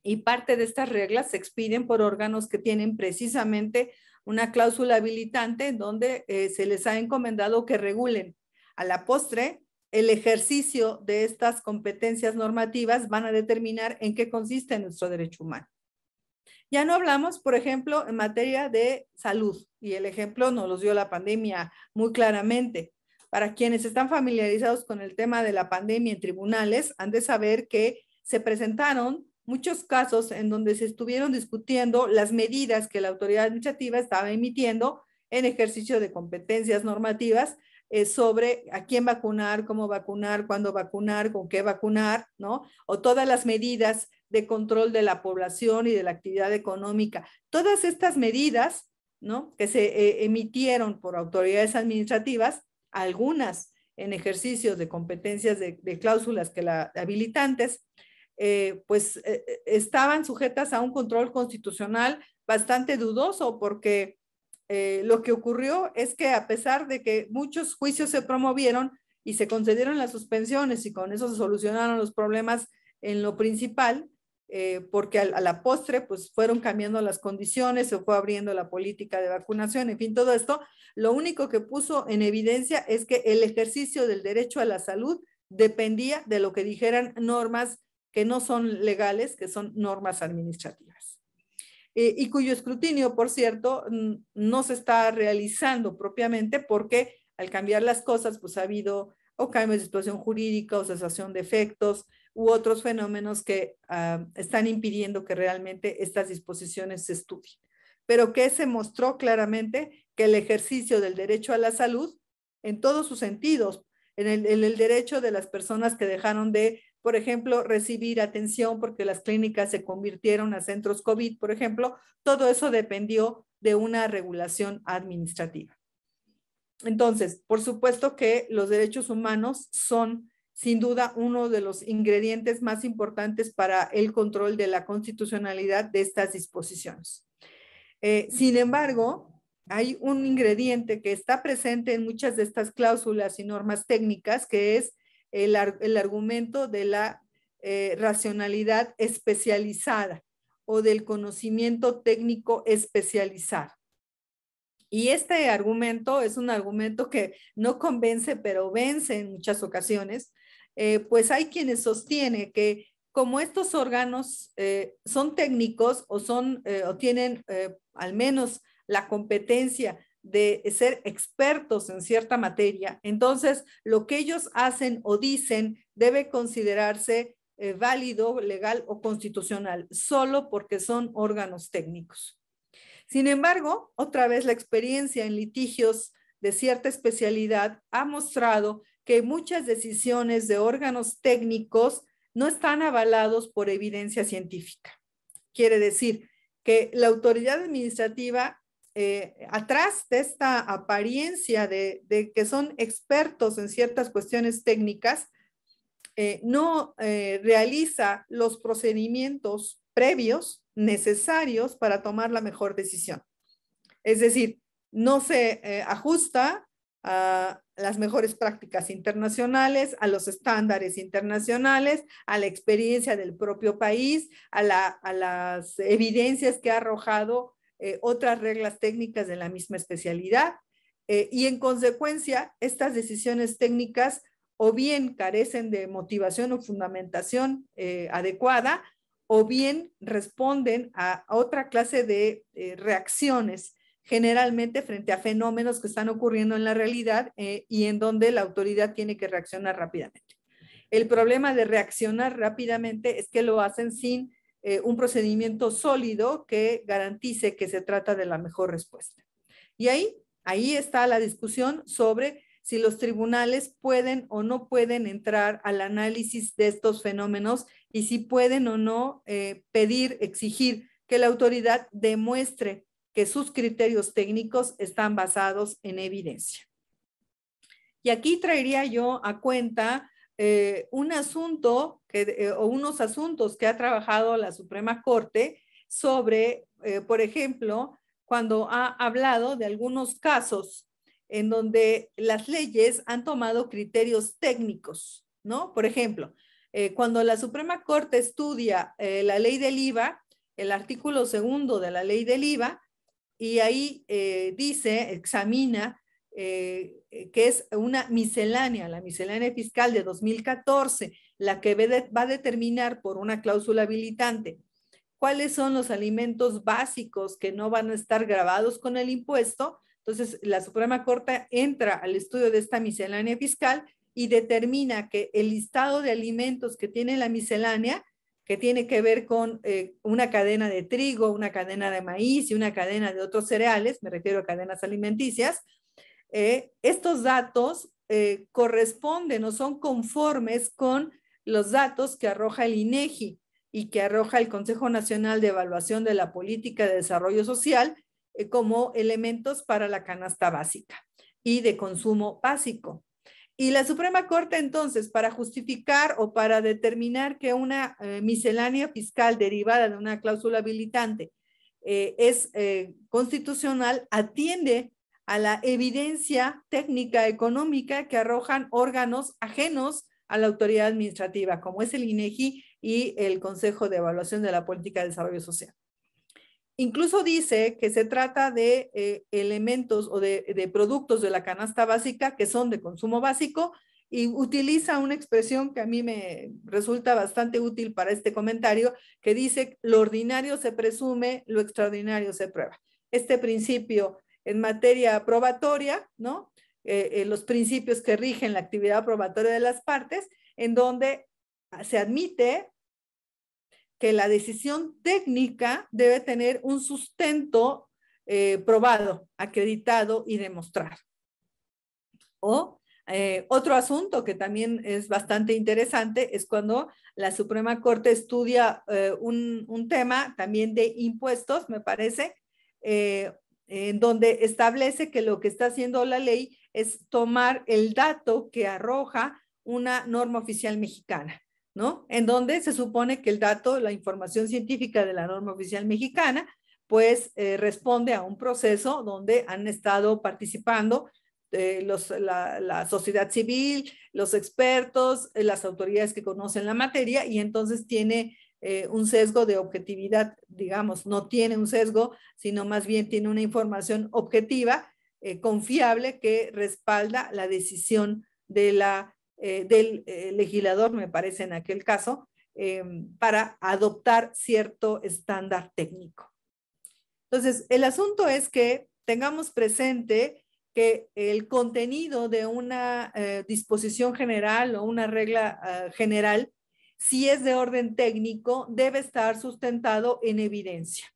Y parte de estas reglas se expiden por órganos que tienen precisamente una cláusula habilitante donde se les ha encomendado que regulen. A la postre, el ejercicio de estas competencias normativas van a determinar en qué consiste nuestro derecho humano. Ya no hablamos, por ejemplo, en materia de salud, y el ejemplo nos lo dio la pandemia muy claramente. Para quienes están familiarizados con el tema de la pandemia en tribunales, han de saber que se presentaron muchos casos en donde se estuvieron discutiendo las medidas que la autoridad administrativa estaba emitiendo en ejercicio de competencias normativas sobre a quién vacunar, cómo vacunar, cuándo vacunar, con qué vacunar, ¿no? O todas las medidas de control de la población y de la actividad económica. Todas estas medidas, ¿no? Que se eh, emitieron por autoridades administrativas, algunas en ejercicios de competencias de, cláusulas que la habilitantes, eh, pues eh, estaban sujetas a un control constitucional bastante dudoso porque eh, lo que ocurrió es que a pesar de que muchos juicios se promovieron y se concedieron las suspensiones y con eso se solucionaron los problemas en lo principal, eh, porque a, a, la postre pues fueron cambiando las condiciones, se fue abriendo la política de vacunación, en fin, todo esto, lo único que puso en evidencia es que el ejercicio del derecho a la salud dependía de lo que dijeran normas que no son legales, que son normas administrativas. Eh, y cuyo escrutinio, por cierto, no se está realizando propiamente porque al cambiar las cosas, pues ha habido o cambios de situación jurídica o cesación de efectos u otros fenómenos que ah, están impidiendo que realmente estas disposiciones se estudien. Pero que se mostró claramente que el ejercicio del derecho a la salud en todos sus sentidos, en en el derecho de las personas que dejaron de por ejemplo, recibir atención porque las clínicas se convirtieron a centros COVID, por ejemplo, todo eso dependió de una regulación administrativa. Entonces, por supuesto que los derechos humanos son sin duda uno de los ingredientes más importantes para el control de la constitucionalidad de estas disposiciones. Eh, sin embargo, hay un ingrediente que está presente en muchas de estas cláusulas y normas técnicas, que es el, argumento de la eh, racionalidad especializada o del conocimiento técnico especializado. Y este argumento es un argumento que no convence, pero vence en muchas ocasiones, eh, pues hay quienes sostienen que como estos órganos eh, son técnicos o, son, o tienen al menos la competencia de ser expertos en cierta materia, entonces lo que ellos hacen o dicen debe considerarse eh, válido, legal o constitucional, solo porque son órganos técnicos. Sin embargo, otra vez la experiencia en litigios de cierta especialidad ha mostrado que muchas decisiones de órganos técnicos no están avalados por evidencia científica. Quiere decir que la autoridad administrativa eh, atrás de esta apariencia de, que son expertos en ciertas cuestiones técnicas, eh, no eh, realiza los procedimientos previos necesarios para tomar la mejor decisión. Es decir, no se ajusta a las mejores prácticas internacionales, a los estándares internacionales, a la experiencia del propio país, a, a las evidencias que ha arrojado eh, otras reglas técnicas de la misma especialidad eh, y en consecuencia estas decisiones técnicas o bien carecen de motivación o fundamentación eh, adecuada o bien responden a otra clase de reacciones generalmente frente a fenómenos que están ocurriendo en la realidad y en donde la autoridad tiene que reaccionar rápidamente. El problema de reaccionar rápidamente es que lo hacen sin eh, un procedimiento sólido que garantice que se trata de la mejor respuesta. Y ahí, ahí está la discusión sobre si los tribunales pueden o no pueden entrar al análisis de estos fenómenos y si pueden o no eh, pedir, exigir que la autoridad demuestre que sus criterios técnicos están basados en evidencia. Y aquí traería yo a cuenta eh, un asunto que, eh, o unos asuntos que ha trabajado la Suprema Corte sobre, eh, por ejemplo, cuando ha hablado de algunos casos en donde las leyes han tomado criterios técnicos, ¿no? Por ejemplo, cuando la Suprema Corte estudia la ley del IVA, el artículo segundo de la ley del IVA, y ahí dice, examina eh, eh, que es una miscelánea, la miscelánea fiscal de 2014, la que va a determinar por una cláusula habilitante cuáles son los alimentos básicos que no van a estar grabados con el impuesto. Entonces, la Suprema Corte entra al estudio de esta miscelánea fiscal y determina que el listado de alimentos que tiene la miscelánea, que tiene que ver con eh, una cadena de trigo, una cadena de maíz y una cadena de otros cereales, me refiero a cadenas alimenticias, eh, estos datos eh, corresponden o son conformes con los datos que arroja el INEGI y que arroja el Consejo Nacional de Evaluación de la Política de Desarrollo Social eh, como elementos para la canasta básica y de consumo básico. Y la Suprema Corte entonces, para justificar o para determinar que una miscelánea fiscal derivada de una cláusula habilitante es constitucional, atiende a la evidencia técnica económica que arrojan órganos ajenos a la autoridad administrativa, como es el INEGI y el Consejo de Evaluación de la Política de Desarrollo Social. Incluso dice que se trata de eh, elementos o de, de productos de la canasta básica que son de consumo básico y utiliza una expresión que a mí me resulta bastante útil para este comentario, que dice, lo ordinario se presume, lo extraordinario se prueba. Este principio en materia probatoria, ¿no? Eh, eh, los principios que rigen la actividad probatoria de las partes, en donde se admite que la decisión técnica debe tener un sustento eh, probado, acreditado y demostrar. O otro asunto que también es bastante interesante es cuando la Suprema Corte estudia un, tema también de impuestos, me parece, en donde establece que lo que está haciendo la ley es tomar el dato que arroja una norma oficial mexicana, ¿no? En donde se supone que el dato, la información científica de la norma oficial mexicana, pues eh, responde a un proceso donde han estado participando eh, los, la, sociedad civil, los expertos, eh, las autoridades que conocen la materia y entonces tiene eh, un sesgo de objetividad, digamos, no tiene un sesgo, sino más bien tiene una información objetiva, eh, confiable, que respalda la decisión de la, eh, del legislador, me parece en aquel caso, para adoptar cierto estándar técnico. Entonces, el asunto es que tengamos presente que el contenido de una disposición general o una regla ah, general si es de orden técnico, debe estar sustentado en evidencia.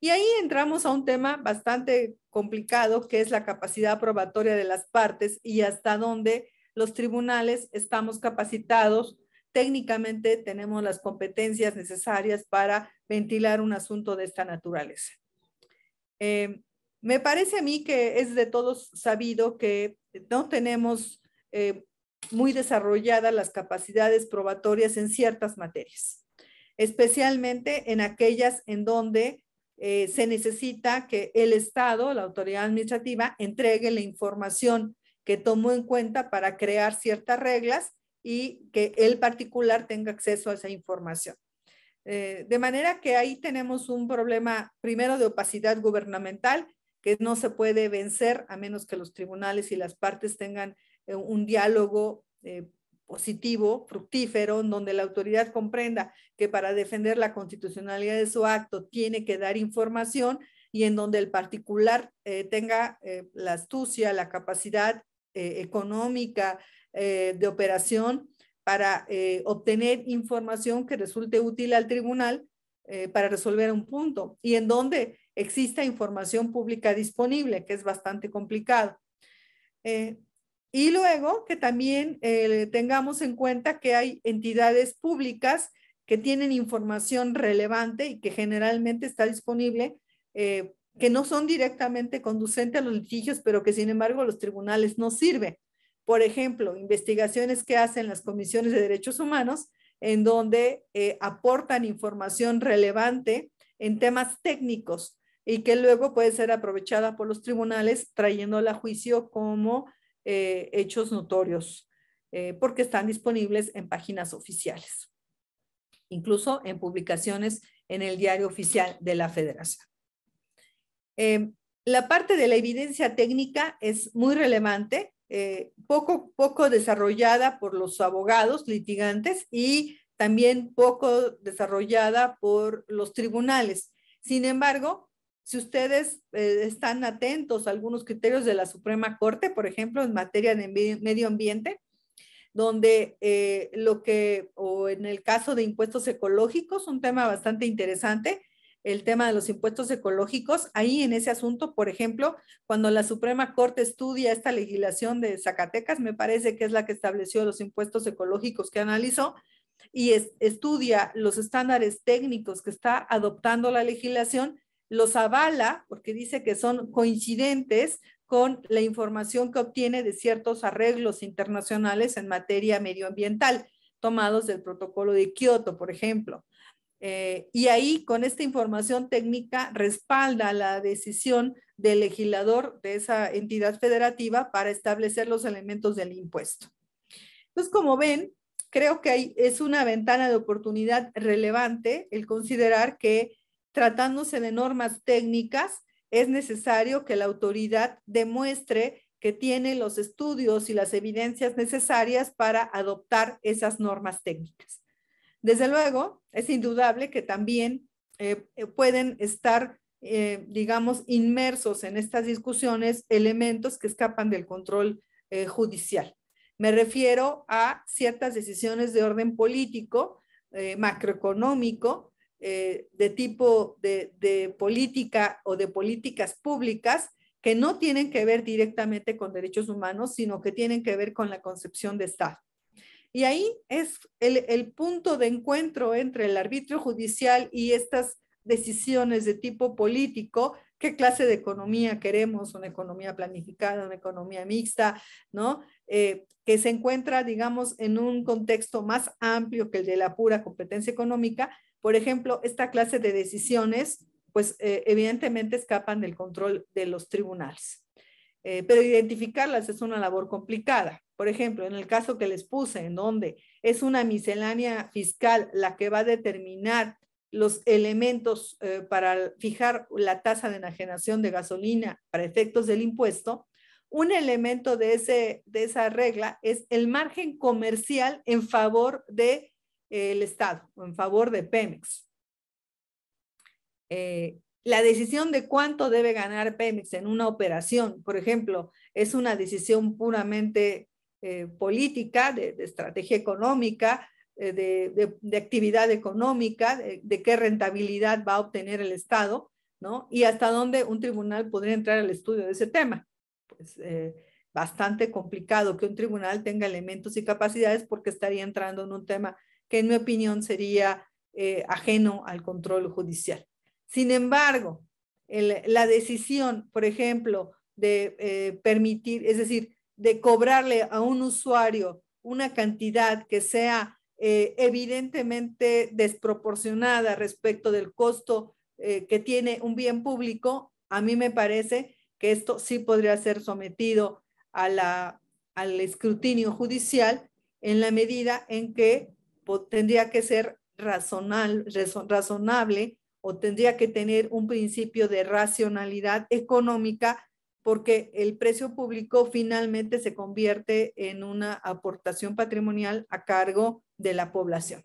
Y ahí entramos a un tema bastante complicado, que es la capacidad probatoria de las partes y hasta dónde los tribunales estamos capacitados, técnicamente tenemos las competencias necesarias para ventilar un asunto de esta naturaleza. Eh, me parece a mí que es de todos sabido que no tenemos eh, muy desarrolladas las capacidades probatorias en ciertas materias, especialmente en aquellas en donde eh, se necesita que el Estado, la autoridad administrativa, entregue la información que tomó en cuenta para crear ciertas reglas y que el particular tenga acceso a esa información. Eh, de manera que ahí tenemos un problema primero de opacidad gubernamental que no se puede vencer a menos que los tribunales y las partes tengan eh, un diálogo eh, positivo, fructífero, en donde la autoridad comprenda que para defender la constitucionalidad de su acto tiene que dar información y en donde el particular eh, tenga la astucia, la capacidad económica de operación para obtener información que resulte útil al tribunal para resolver un punto y en donde exista información pública disponible, que es bastante complicado. Y luego que también eh, tengamos en cuenta que hay entidades públicas que tienen información relevante y que generalmente está disponible, eh, que no son directamente conducentes a los litigios, pero que sin embargo los tribunales no sirven. Por ejemplo, investigaciones que hacen las comisiones de derechos humanos, en donde eh, aportan información relevante en temas técnicos y que luego puede ser aprovechada por los tribunales trayéndola a juicio como eh, hechos notorios, eh, porque están disponibles en páginas oficiales, incluso en publicaciones en el diario oficial de la federación. Eh, la parte de la evidencia técnica es muy relevante, poco, poco desarrollada por los abogados litigantes y también poco desarrollada por los tribunales. Sin embargo, si ustedes eh, están atentos a algunos criterios de la Suprema Corte, por ejemplo, en materia de medio ambiente, donde eh, lo que, o en el caso de impuestos ecológicos, un tema bastante interesante, el tema de los impuestos ecológicos, ahí en ese asunto, por ejemplo, cuando la Suprema Corte estudia esta legislación de Zacatecas, me parece que es la que estableció los impuestos ecológicos que analizó, y estudia los estándares técnicos que está adoptando la legislación, los avala porque dice que son coincidentes con la información que obtiene de ciertos arreglos internacionales en materia medioambiental tomados del protocolo de Kioto, por ejemplo. Eh, y ahí, con esta información técnica, respalda la decisión del legislador de esa entidad federativa para establecer los elementos del impuesto. Entonces, como ven, creo que hay, es una ventana de oportunidad relevante el considerar que tratándose de normas técnicas, es necesario que la autoridad demuestre que tiene los estudios y las evidencias necesarias para adoptar esas normas técnicas. Desde luego, es indudable que también eh, eh, pueden estar, eh, digamos, inmersos en estas discusiones elementos que escapan del control judicial. Me refiero a ciertas decisiones de orden político, macroeconómico, eh, de tipo de, política o de políticas públicas que no tienen que ver directamente con derechos humanos, sino que tienen que ver con la concepción de Estado. Y ahí es el, el, punto de encuentro entre el arbitrio judicial y estas decisiones de tipo político qué clase de economía queremos, una economía planificada, una economía mixta, ¿no? Eh, que se encuentra, digamos, en un contexto más amplio que el de la pura competencia económica. Por ejemplo, esta clase de decisiones, pues eh, evidentemente escapan del control de los tribunales. Eh, pero identificarlas es una labor complicada. Por ejemplo, en el caso que les puse, en donde es una miscelánea fiscal la que va a determinar los elementos eh, para fijar la tasa de enajenación de gasolina para efectos del impuesto, un elemento de, esa regla es el margen comercial en favor del de, eh, Estado, en favor de Pemex. Eh, la decisión de cuánto debe ganar Pemex en una operación, por ejemplo, es una decisión puramente política, de estrategia económica, eh, de, actividad económica, de, qué rentabilidad va a obtener el Estado, ¿no? Y hasta dónde un tribunal podría entrar al estudio de ese tema. Pues eh, bastante complicado que un tribunal tenga elementos y capacidades porque estaría entrando en un tema que en mi opinión sería eh, ajeno al control judicial. Sin embargo, la decisión, por ejemplo, de permitir, es decir, de cobrarle a un usuario una cantidad que sea eh, evidentemente desproporcionada respecto del costo eh, que tiene un bien público, a mí me parece que esto sí podría ser sometido a la, al escrutinio judicial en la medida en que tendría que ser razonable o tendría que tener un principio de racionalidad económica porque el precio público finalmente se convierte en una aportación patrimonial a cargo de la población.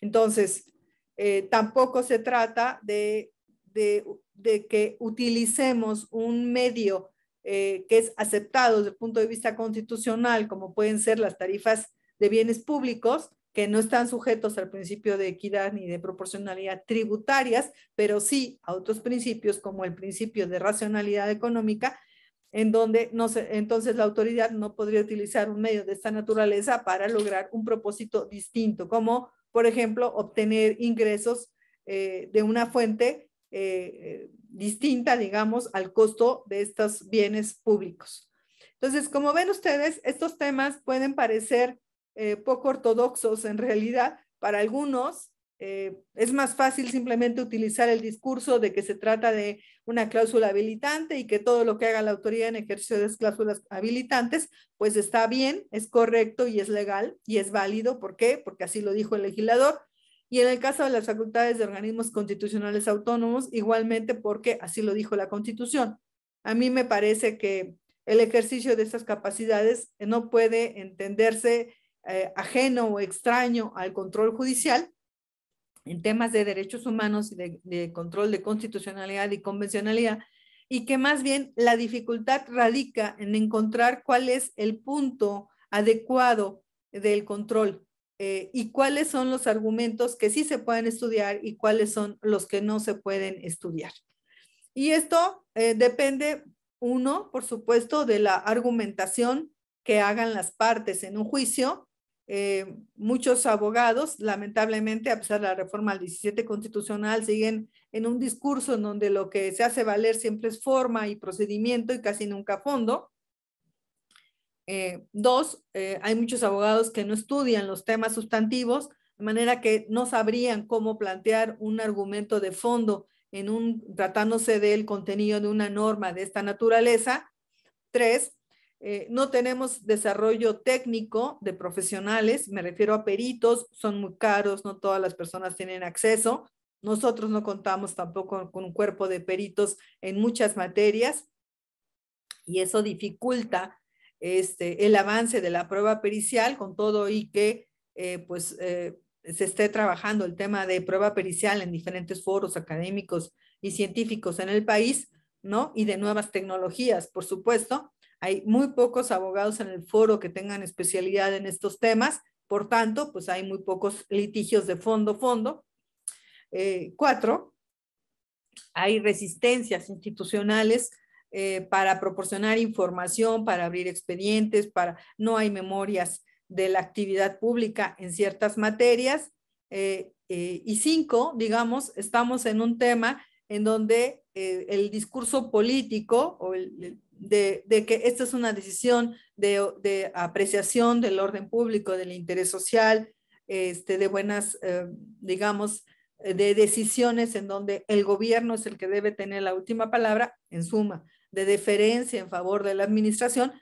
Entonces, eh, tampoco se trata de, que utilicemos un medio eh, que es aceptado desde el punto de vista constitucional, como pueden ser las tarifas de bienes públicos, que no están sujetos al principio de equidad ni de proporcionalidad tributarias, pero sí a otros principios como el principio de racionalidad económica en donde no se, entonces la autoridad no podría utilizar un medio de esta naturaleza para lograr un propósito distinto, como por ejemplo obtener ingresos eh, de una fuente eh, distinta, digamos, al costo de estos bienes públicos. Entonces, como ven ustedes, estos temas pueden parecer eh, poco ortodoxos en realidad para algunos, eh, es más fácil simplemente utilizar el discurso de que se trata de una cláusula habilitante y que todo lo que haga la autoridad en ejercicio de las cláusulas habilitantes, pues está bien, es correcto y es legal y es válido. ¿Por qué? Porque así lo dijo el legislador. Y en el caso de las facultades de organismos constitucionales autónomos, igualmente porque así lo dijo la Constitución. A mí me parece que el ejercicio de estas capacidades no puede entenderse eh, ajeno o extraño al control judicial, en temas de derechos humanos y de, control de constitucionalidad y convencionalidad, y que más bien la dificultad radica en encontrar cuál es el punto adecuado del control eh, y cuáles son los argumentos que sí se pueden estudiar y cuáles son los que no se pueden estudiar. Y esto eh, depende, uno, por supuesto, de la argumentación que hagan las partes en un juicio eh, muchos abogados, lamentablemente, a pesar de la reforma al 17 constitucional, siguen en un discurso en donde lo que se hace valer siempre es forma y procedimiento y casi nunca fondo. Eh, dos, eh, hay muchos abogados que no estudian los temas sustantivos, de manera que no sabrían cómo plantear un argumento de fondo en un, tratándose del contenido de una norma de esta naturaleza. Tres, eh, no tenemos desarrollo técnico de profesionales, me refiero a peritos, son muy caros, no todas las personas tienen acceso. Nosotros no contamos tampoco con un cuerpo de peritos en muchas materias y eso dificulta este, el avance de la prueba pericial con todo y que eh, pues, eh, se esté trabajando el tema de prueba pericial en diferentes foros académicos y científicos en el país, ¿no? Y de nuevas tecnologías, por supuesto hay muy pocos abogados en el foro que tengan especialidad en estos temas, por tanto, pues hay muy pocos litigios de fondo fondo. Eh, cuatro, hay resistencias institucionales eh, para proporcionar información, para abrir expedientes, para no hay memorias de la actividad pública en ciertas materias. Eh, y cinco, digamos, estamos en un tema en donde el discurso político o el, de, que esta es una decisión de, apreciación del orden público, del interés social, este, de buenas, eh, digamos, eh, de decisiones en donde el gobierno es el que debe tener la última palabra, en suma, de deferencia en favor de la administración,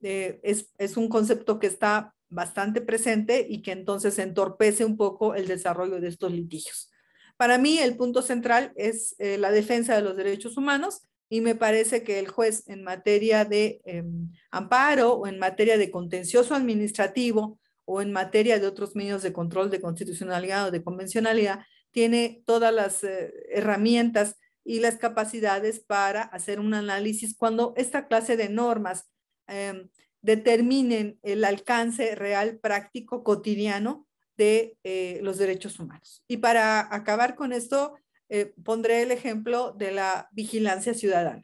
eh, es, un concepto que está bastante presente y que entonces entorpece un poco el desarrollo de estos litigios. Para mí, el punto central es la defensa de los derechos humanos y me parece que el juez en materia de em, amparo o en materia de contencioso administrativo o en materia de otros medios de control de constitucionalidad o de convencionalidad tiene todas las eh, herramientas y las capacidades para hacer un análisis cuando esta clase de normas em, determinen el alcance real, práctico, cotidiano de eh, los derechos humanos. Y para acabar con esto, eh, pondré el ejemplo de la vigilancia ciudadana.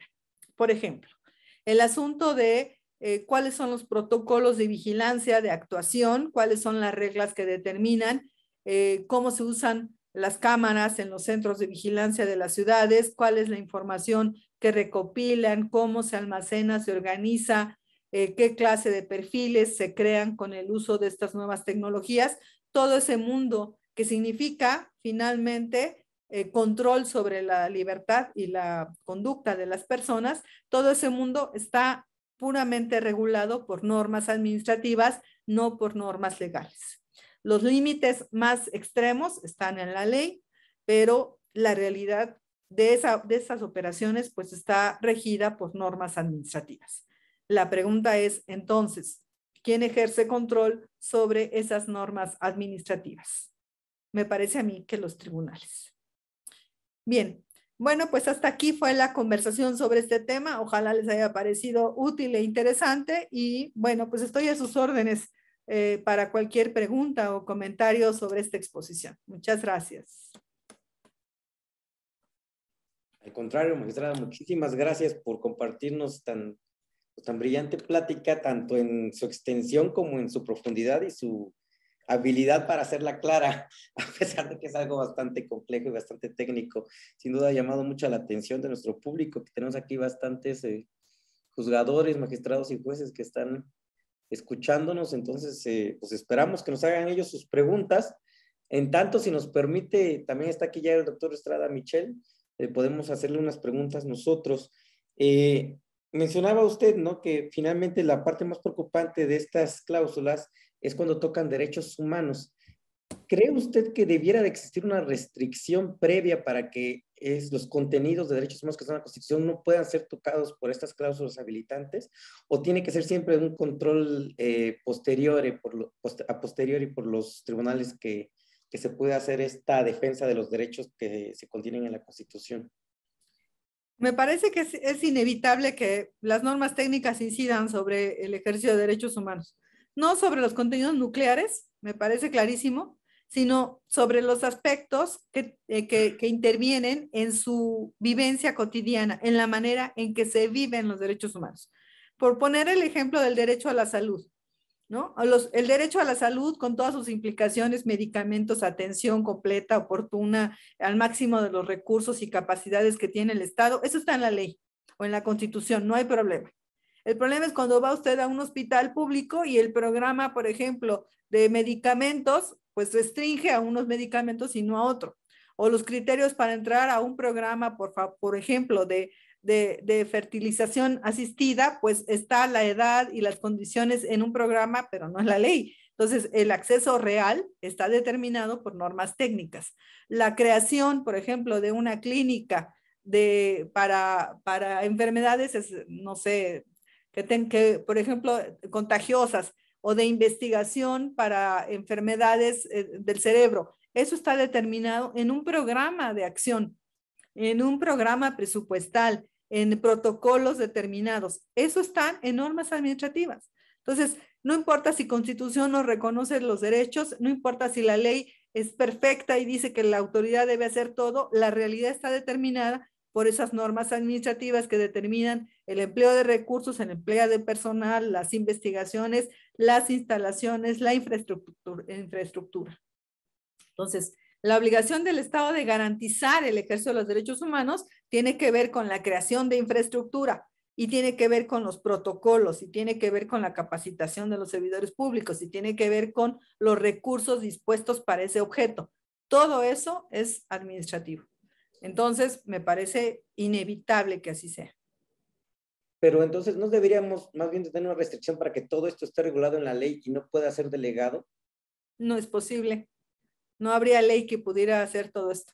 Por ejemplo, el asunto de eh, cuáles son los protocolos de vigilancia, de actuación, cuáles son las reglas que determinan eh, cómo se usan las cámaras en los centros de vigilancia de las ciudades, cuál es la información que recopilan, cómo se almacena, se organiza, qué clase de perfiles se crean con el uso de estas nuevas tecnologías, todo ese mundo que significa finalmente eh, control sobre la libertad y la conducta de las personas, todo ese mundo está puramente regulado por normas administrativas, no por normas legales. Los límites más extremos están en la ley, pero la realidad de, de esas operaciones pues está regida por normas administrativas. La pregunta es entonces, ¿quién ejerce control sobre esas normas administrativas? Me parece a mí que los tribunales. Bien, bueno, pues hasta aquí fue la conversación sobre este tema. Ojalá les haya parecido útil e interesante y bueno, pues estoy a sus órdenes eh, para cualquier pregunta o comentario sobre esta exposición. Muchas gracias. Al contrario, magistrada, muchísimas gracias por compartirnos tan, pues, tan brillante plática, tanto en su extensión como en su profundidad y su habilidad para hacerla clara, a pesar de que es algo bastante complejo y bastante técnico. Sin duda ha llamado mucho la atención de nuestro público, que tenemos aquí bastantes eh, juzgadores, magistrados y jueces que están escuchándonos. Entonces, eh, pues esperamos que nos hagan ellos sus preguntas. En tanto, si nos permite, también está aquí ya el doctor Estrada Michel, eh, podemos hacerle unas preguntas nosotros. mencionaba usted, ¿no? Que finalmente la parte más preocupante de estas cláusulas es cuando tocan derechos humanos. ¿Cree usted que debiera de existir una restricción previa para que es, los contenidos de derechos humanos que están en la Constitución no puedan ser tocados por estas cláusulas habilitantes? ¿O tiene que ser siempre un control eh, posterior, por a posteriori por los tribunales que, se pueda hacer esta defensa de los derechos que se contienen en la Constitución? Me parece que es, inevitable que las normas técnicas incidan sobre el ejercicio de derechos humanos no sobre los contenidos nucleares, me parece clarísimo, sino sobre los aspectos eh, que, intervienen en su vivencia cotidiana, en la manera en que se viven los derechos humanos. Por poner el ejemplo del derecho a la salud, ¿no? el derecho a la salud con todas sus implicaciones, medicamentos, atención completa, oportuna, al máximo de los recursos y capacidades que tiene el Estado, eso está en la ley o en la Constitución, no hay problema. El problema es cuando va usted a un hospital público y el programa, por ejemplo, de medicamentos, pues restringe a unos medicamentos y no a otro. O los criterios para entrar a un programa, por, ejemplo, de, fertilización asistida, pues está la edad y las condiciones en un programa, pero no en la ley. Entonces, el acceso real está determinado por normas técnicas. La creación, por ejemplo, de una clínica de, para, para enfermedades, no sé, que, que por ejemplo, contagiosas o de investigación para enfermedades eh, del cerebro. Eso está determinado en un programa de acción, en un programa presupuestal, en protocolos determinados. Eso está en normas administrativas. Entonces, no importa si Constitución nos reconoce los derechos, no importa si la ley es perfecta y dice que la autoridad debe hacer todo, la realidad está determinada por esas normas administrativas que determinan el empleo de recursos, el empleo de personal, las investigaciones, las instalaciones, la infraestructura. Entonces, la obligación del Estado de garantizar el ejercicio de los derechos humanos tiene que ver con la creación de infraestructura y tiene que ver con los protocolos y tiene que ver con la capacitación de los servidores públicos y tiene que ver con los recursos dispuestos para ese objeto. Todo eso es administrativo. Entonces, me parece inevitable que así sea. Pero entonces, ¿no deberíamos más bien tener una restricción para que todo esto esté regulado en la ley y no pueda ser delegado? No es posible. No habría ley que pudiera hacer todo esto.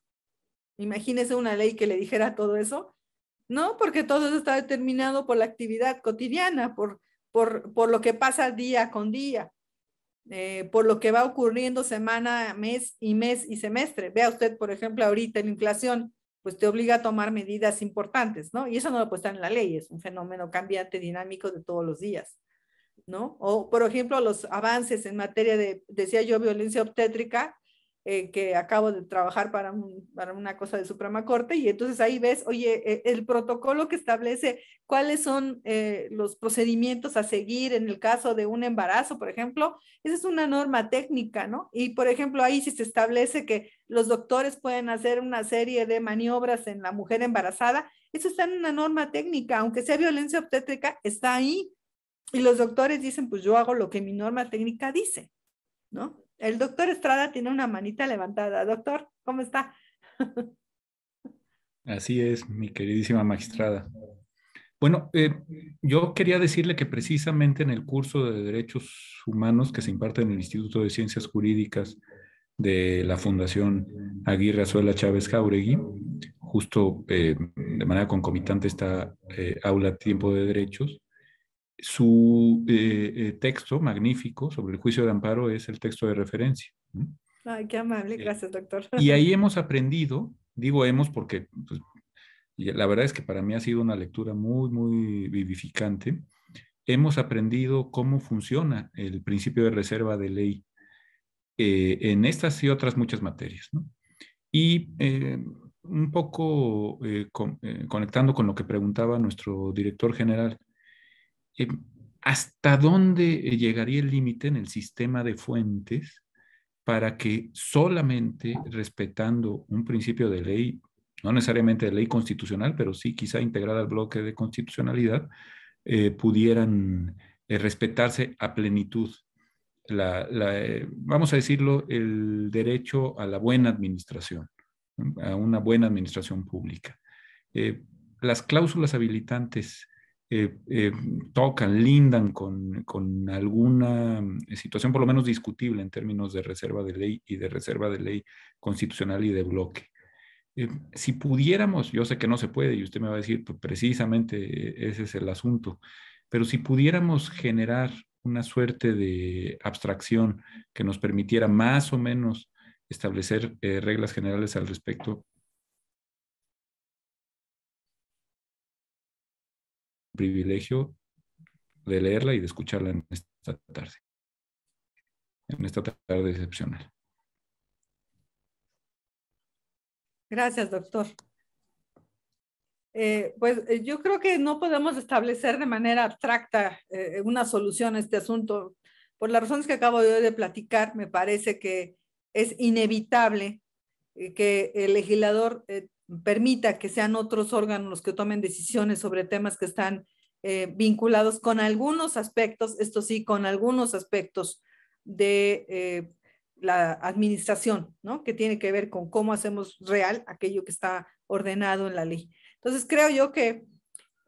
Imagínese una ley que le dijera todo eso. No, porque todo eso está determinado por la actividad cotidiana, por, por, lo que pasa día con día, eh, por lo que va ocurriendo semana, mes y mes y semestre. Vea usted, por ejemplo, ahorita la inflación pues te obliga a tomar medidas importantes, ¿no? Y eso no lo puede estar en la ley, es un fenómeno cambiante, dinámico de todos los días, ¿no? O, por ejemplo, los avances en materia de, decía yo, violencia obstétrica, eh, que acabo de trabajar para, para, una cosa de Suprema Corte y entonces ahí ves, oye, eh, el protocolo que establece cuáles son eh, los procedimientos a seguir en el caso de un embarazo, por ejemplo, esa es una norma técnica, ¿no? Y por ejemplo, ahí se establece que los doctores pueden hacer una serie de maniobras en la mujer embarazada, eso está en una norma técnica, aunque sea violencia obstétrica, está ahí. Y los doctores dicen, pues yo hago lo que mi norma técnica dice, ¿no? El doctor Estrada tiene una manita levantada. Doctor, ¿cómo está? Así es, mi queridísima magistrada. Bueno, eh, yo quería decirle que precisamente en el curso de Derechos Humanos que se imparte en el Instituto de Ciencias Jurídicas de la Fundación Aguirre Azuela Chávez Jauregui, justo eh, de manera concomitante está eh, Aula Tiempo de Derechos, su eh, eh, texto magnífico sobre el juicio de amparo es el texto de referencia. Ay, qué amable, eh, gracias, doctor. Y ahí hemos aprendido, digo hemos porque pues, la verdad es que para mí ha sido una lectura muy, muy vivificante. Hemos aprendido cómo funciona el principio de reserva de ley en estas y otras muchas materias. Y un poco conectando con lo que preguntaba nuestro director general, eh, hasta dónde eh, llegaría el límite en el sistema de fuentes para que solamente respetando un principio de ley, no necesariamente de ley constitucional, pero sí quizá integrada al bloque de constitucionalidad, eh, pudieran respetarse a plenitud. vamos a decirlo, el derecho a la buena administración, a una buena administración pública. las cláusulas habilitantes eh, eh, tocan, lindan con, alguna mm, situación por lo menos discutible en términos de reserva de ley y de reserva de ley constitucional y de bloque. Eh, si pudiéramos, yo sé que no se puede y usted me va a decir, pues, precisamente ese es el asunto, pero si pudiéramos generar una suerte de abstracción que nos permitiera más o menos establecer reglas generales al respecto, privilegio de leerla y de escucharla en esta tarde, en esta tarde excepcional. Gracias, doctor. Eh, pues eh, yo creo que no podemos establecer de manera abstracta eh, una solución a este asunto. Por las razones que acabo de platicar, me parece que es inevitable que el legislador permita que sean otros órganos los que tomen decisiones sobre temas que están eh, vinculados con algunos aspectos, esto sí, con algunos aspectos de eh, la administración, ¿no? Que tiene que ver con cómo hacemos real aquello que está ordenado en la ley. Entonces, creo yo que,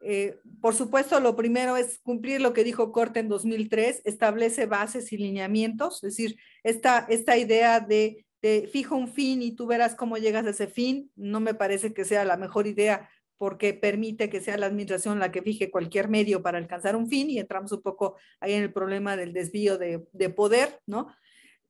eh, por supuesto, lo primero es cumplir lo que dijo Corte en 2003, establece bases y lineamientos, es decir, esta, esta idea de, de fijo un fin y tú verás cómo llegas a ese fin, no me parece que sea la mejor idea porque permite que sea la administración la que fije cualquier medio para alcanzar un fin y entramos un poco ahí en el problema del desvío de, poder, ¿no?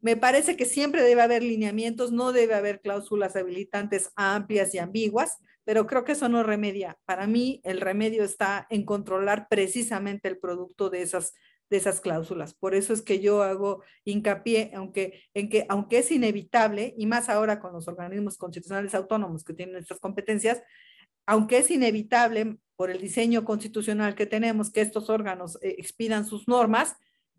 Me parece que siempre debe haber lineamientos, no debe haber cláusulas habilitantes amplias y ambiguas, pero creo que eso no remedia. Para mí, el remedio está en controlar precisamente el producto de esas, de esas cláusulas. Por eso es que yo hago hincapié aunque, en que, aunque es inevitable, y más ahora con los organismos constitucionales autónomos que tienen estas competencias, aunque es inevitable por el diseño constitucional que tenemos que estos órganos eh, expidan sus normas,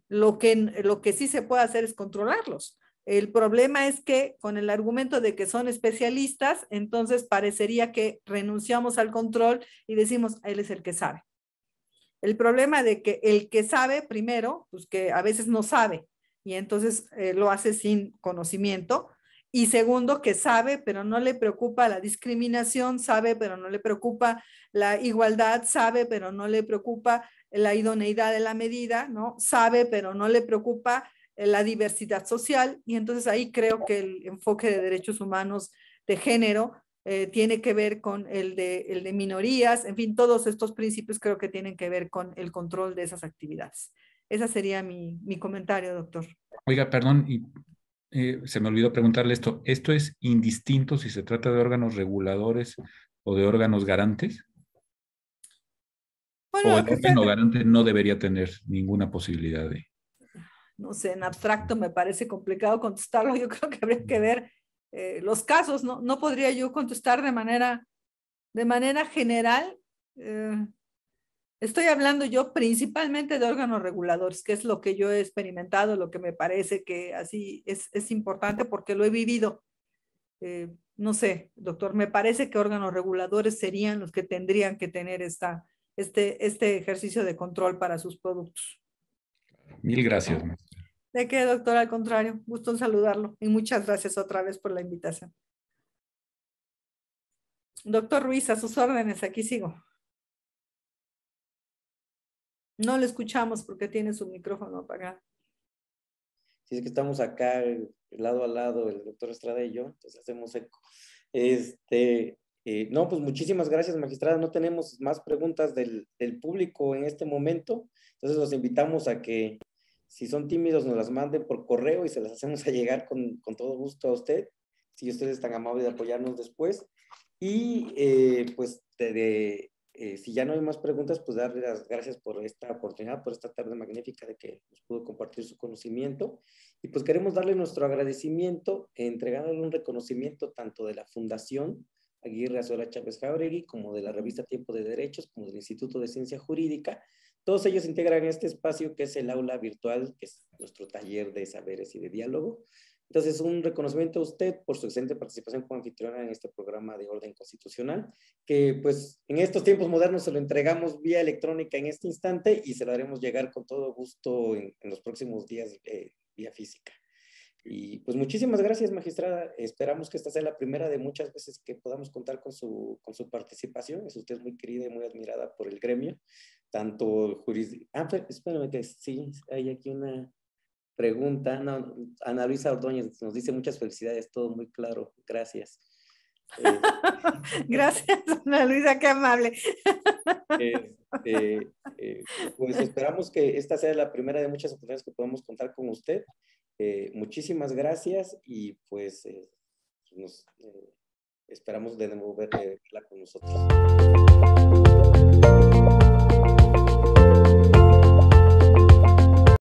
lo que, lo que sí se puede hacer es controlarlos. El problema es que con el argumento de que son especialistas, entonces parecería que renunciamos al control y decimos, él es el que sabe. El problema de que el que sabe primero, pues que a veces no sabe y entonces eh, lo hace sin conocimiento y segundo, que sabe, pero no le preocupa la discriminación, sabe, pero no le preocupa la igualdad, sabe, pero no le preocupa la idoneidad de la medida, ¿no? Sabe, pero no le preocupa eh, la diversidad social. Y entonces ahí creo que el enfoque de derechos humanos de género eh, tiene que ver con el de, el de minorías, en fin, todos estos principios creo que tienen que ver con el control de esas actividades. Ese sería mi, mi comentario, doctor. Oiga, perdón, y eh, se me olvidó preguntarle esto, ¿esto es indistinto si se trata de órganos reguladores o de órganos garantes? Bueno, o el órgano garante no debería tener ninguna posibilidad de... No sé, en abstracto me parece complicado contestarlo, yo creo que habría que ver eh, los casos, no, no podría yo contestar de manera, de manera general. Eh, Estoy hablando yo principalmente de órganos reguladores, que es lo que yo he experimentado, lo que me parece que así es, importante porque lo he vivido. Eh, no sé, doctor, me parece que órganos reguladores serían los que tendrían que tener esta, este, este ejercicio de control para sus productos. Mil gracias, ah, De qué, doctor, al contrario, gusto en saludarlo y muchas gracias otra vez por la invitación. Doctor Ruiz, a sus órdenes, aquí sigo. No lo escuchamos porque tiene su micrófono apagado. Si es que estamos acá, lado a lado, el doctor Estrada y yo, entonces hacemos eco. Este, eh, no, pues muchísimas gracias, magistrada. No tenemos más preguntas del, del, público en este momento. Entonces los invitamos a que, si son tímidos, nos las manden por correo y se las hacemos llegar con, todo gusto a usted, si ustedes están amables de apoyarnos después. Y eh, pues de eh, si ya no hay más preguntas, pues darle las gracias por esta oportunidad, por esta tarde magnífica de que nos pudo compartir su conocimiento. Y pues queremos darle nuestro agradecimiento, entregándole un reconocimiento tanto de la Fundación Aguirre Azuela Chávez Jauregui, como de la revista Tiempo de Derechos, como del Instituto de Ciencia Jurídica. Todos ellos integran este espacio que es el aula virtual, que es nuestro taller de saberes y de diálogo. Entonces, un reconocimiento a usted por su excelente participación como anfitriona en este programa de orden constitucional, que pues en estos tiempos modernos se lo entregamos vía electrónica en este instante y se lo haremos llegar con todo gusto en, los próximos días eh, vía física. Y pues muchísimas gracias, magistrada. Esperamos que esta sea la primera de muchas veces que podamos contar con su, con su participación. Es usted muy querida y muy admirada por el gremio, tanto jurídico... Ah, pues, espérame que sí, hay aquí una pregunta. Ana, Luisa Ordóñez nos dice muchas felicidades, todo muy claro, gracias. Eh, gracias, Ana Luisa, qué amable. Este, eh, pues esperamos que esta sea la primera de muchas oportunidades que podemos contar con usted. Eh, muchísimas gracias y pues nos esperamos de nuevo con nosotros.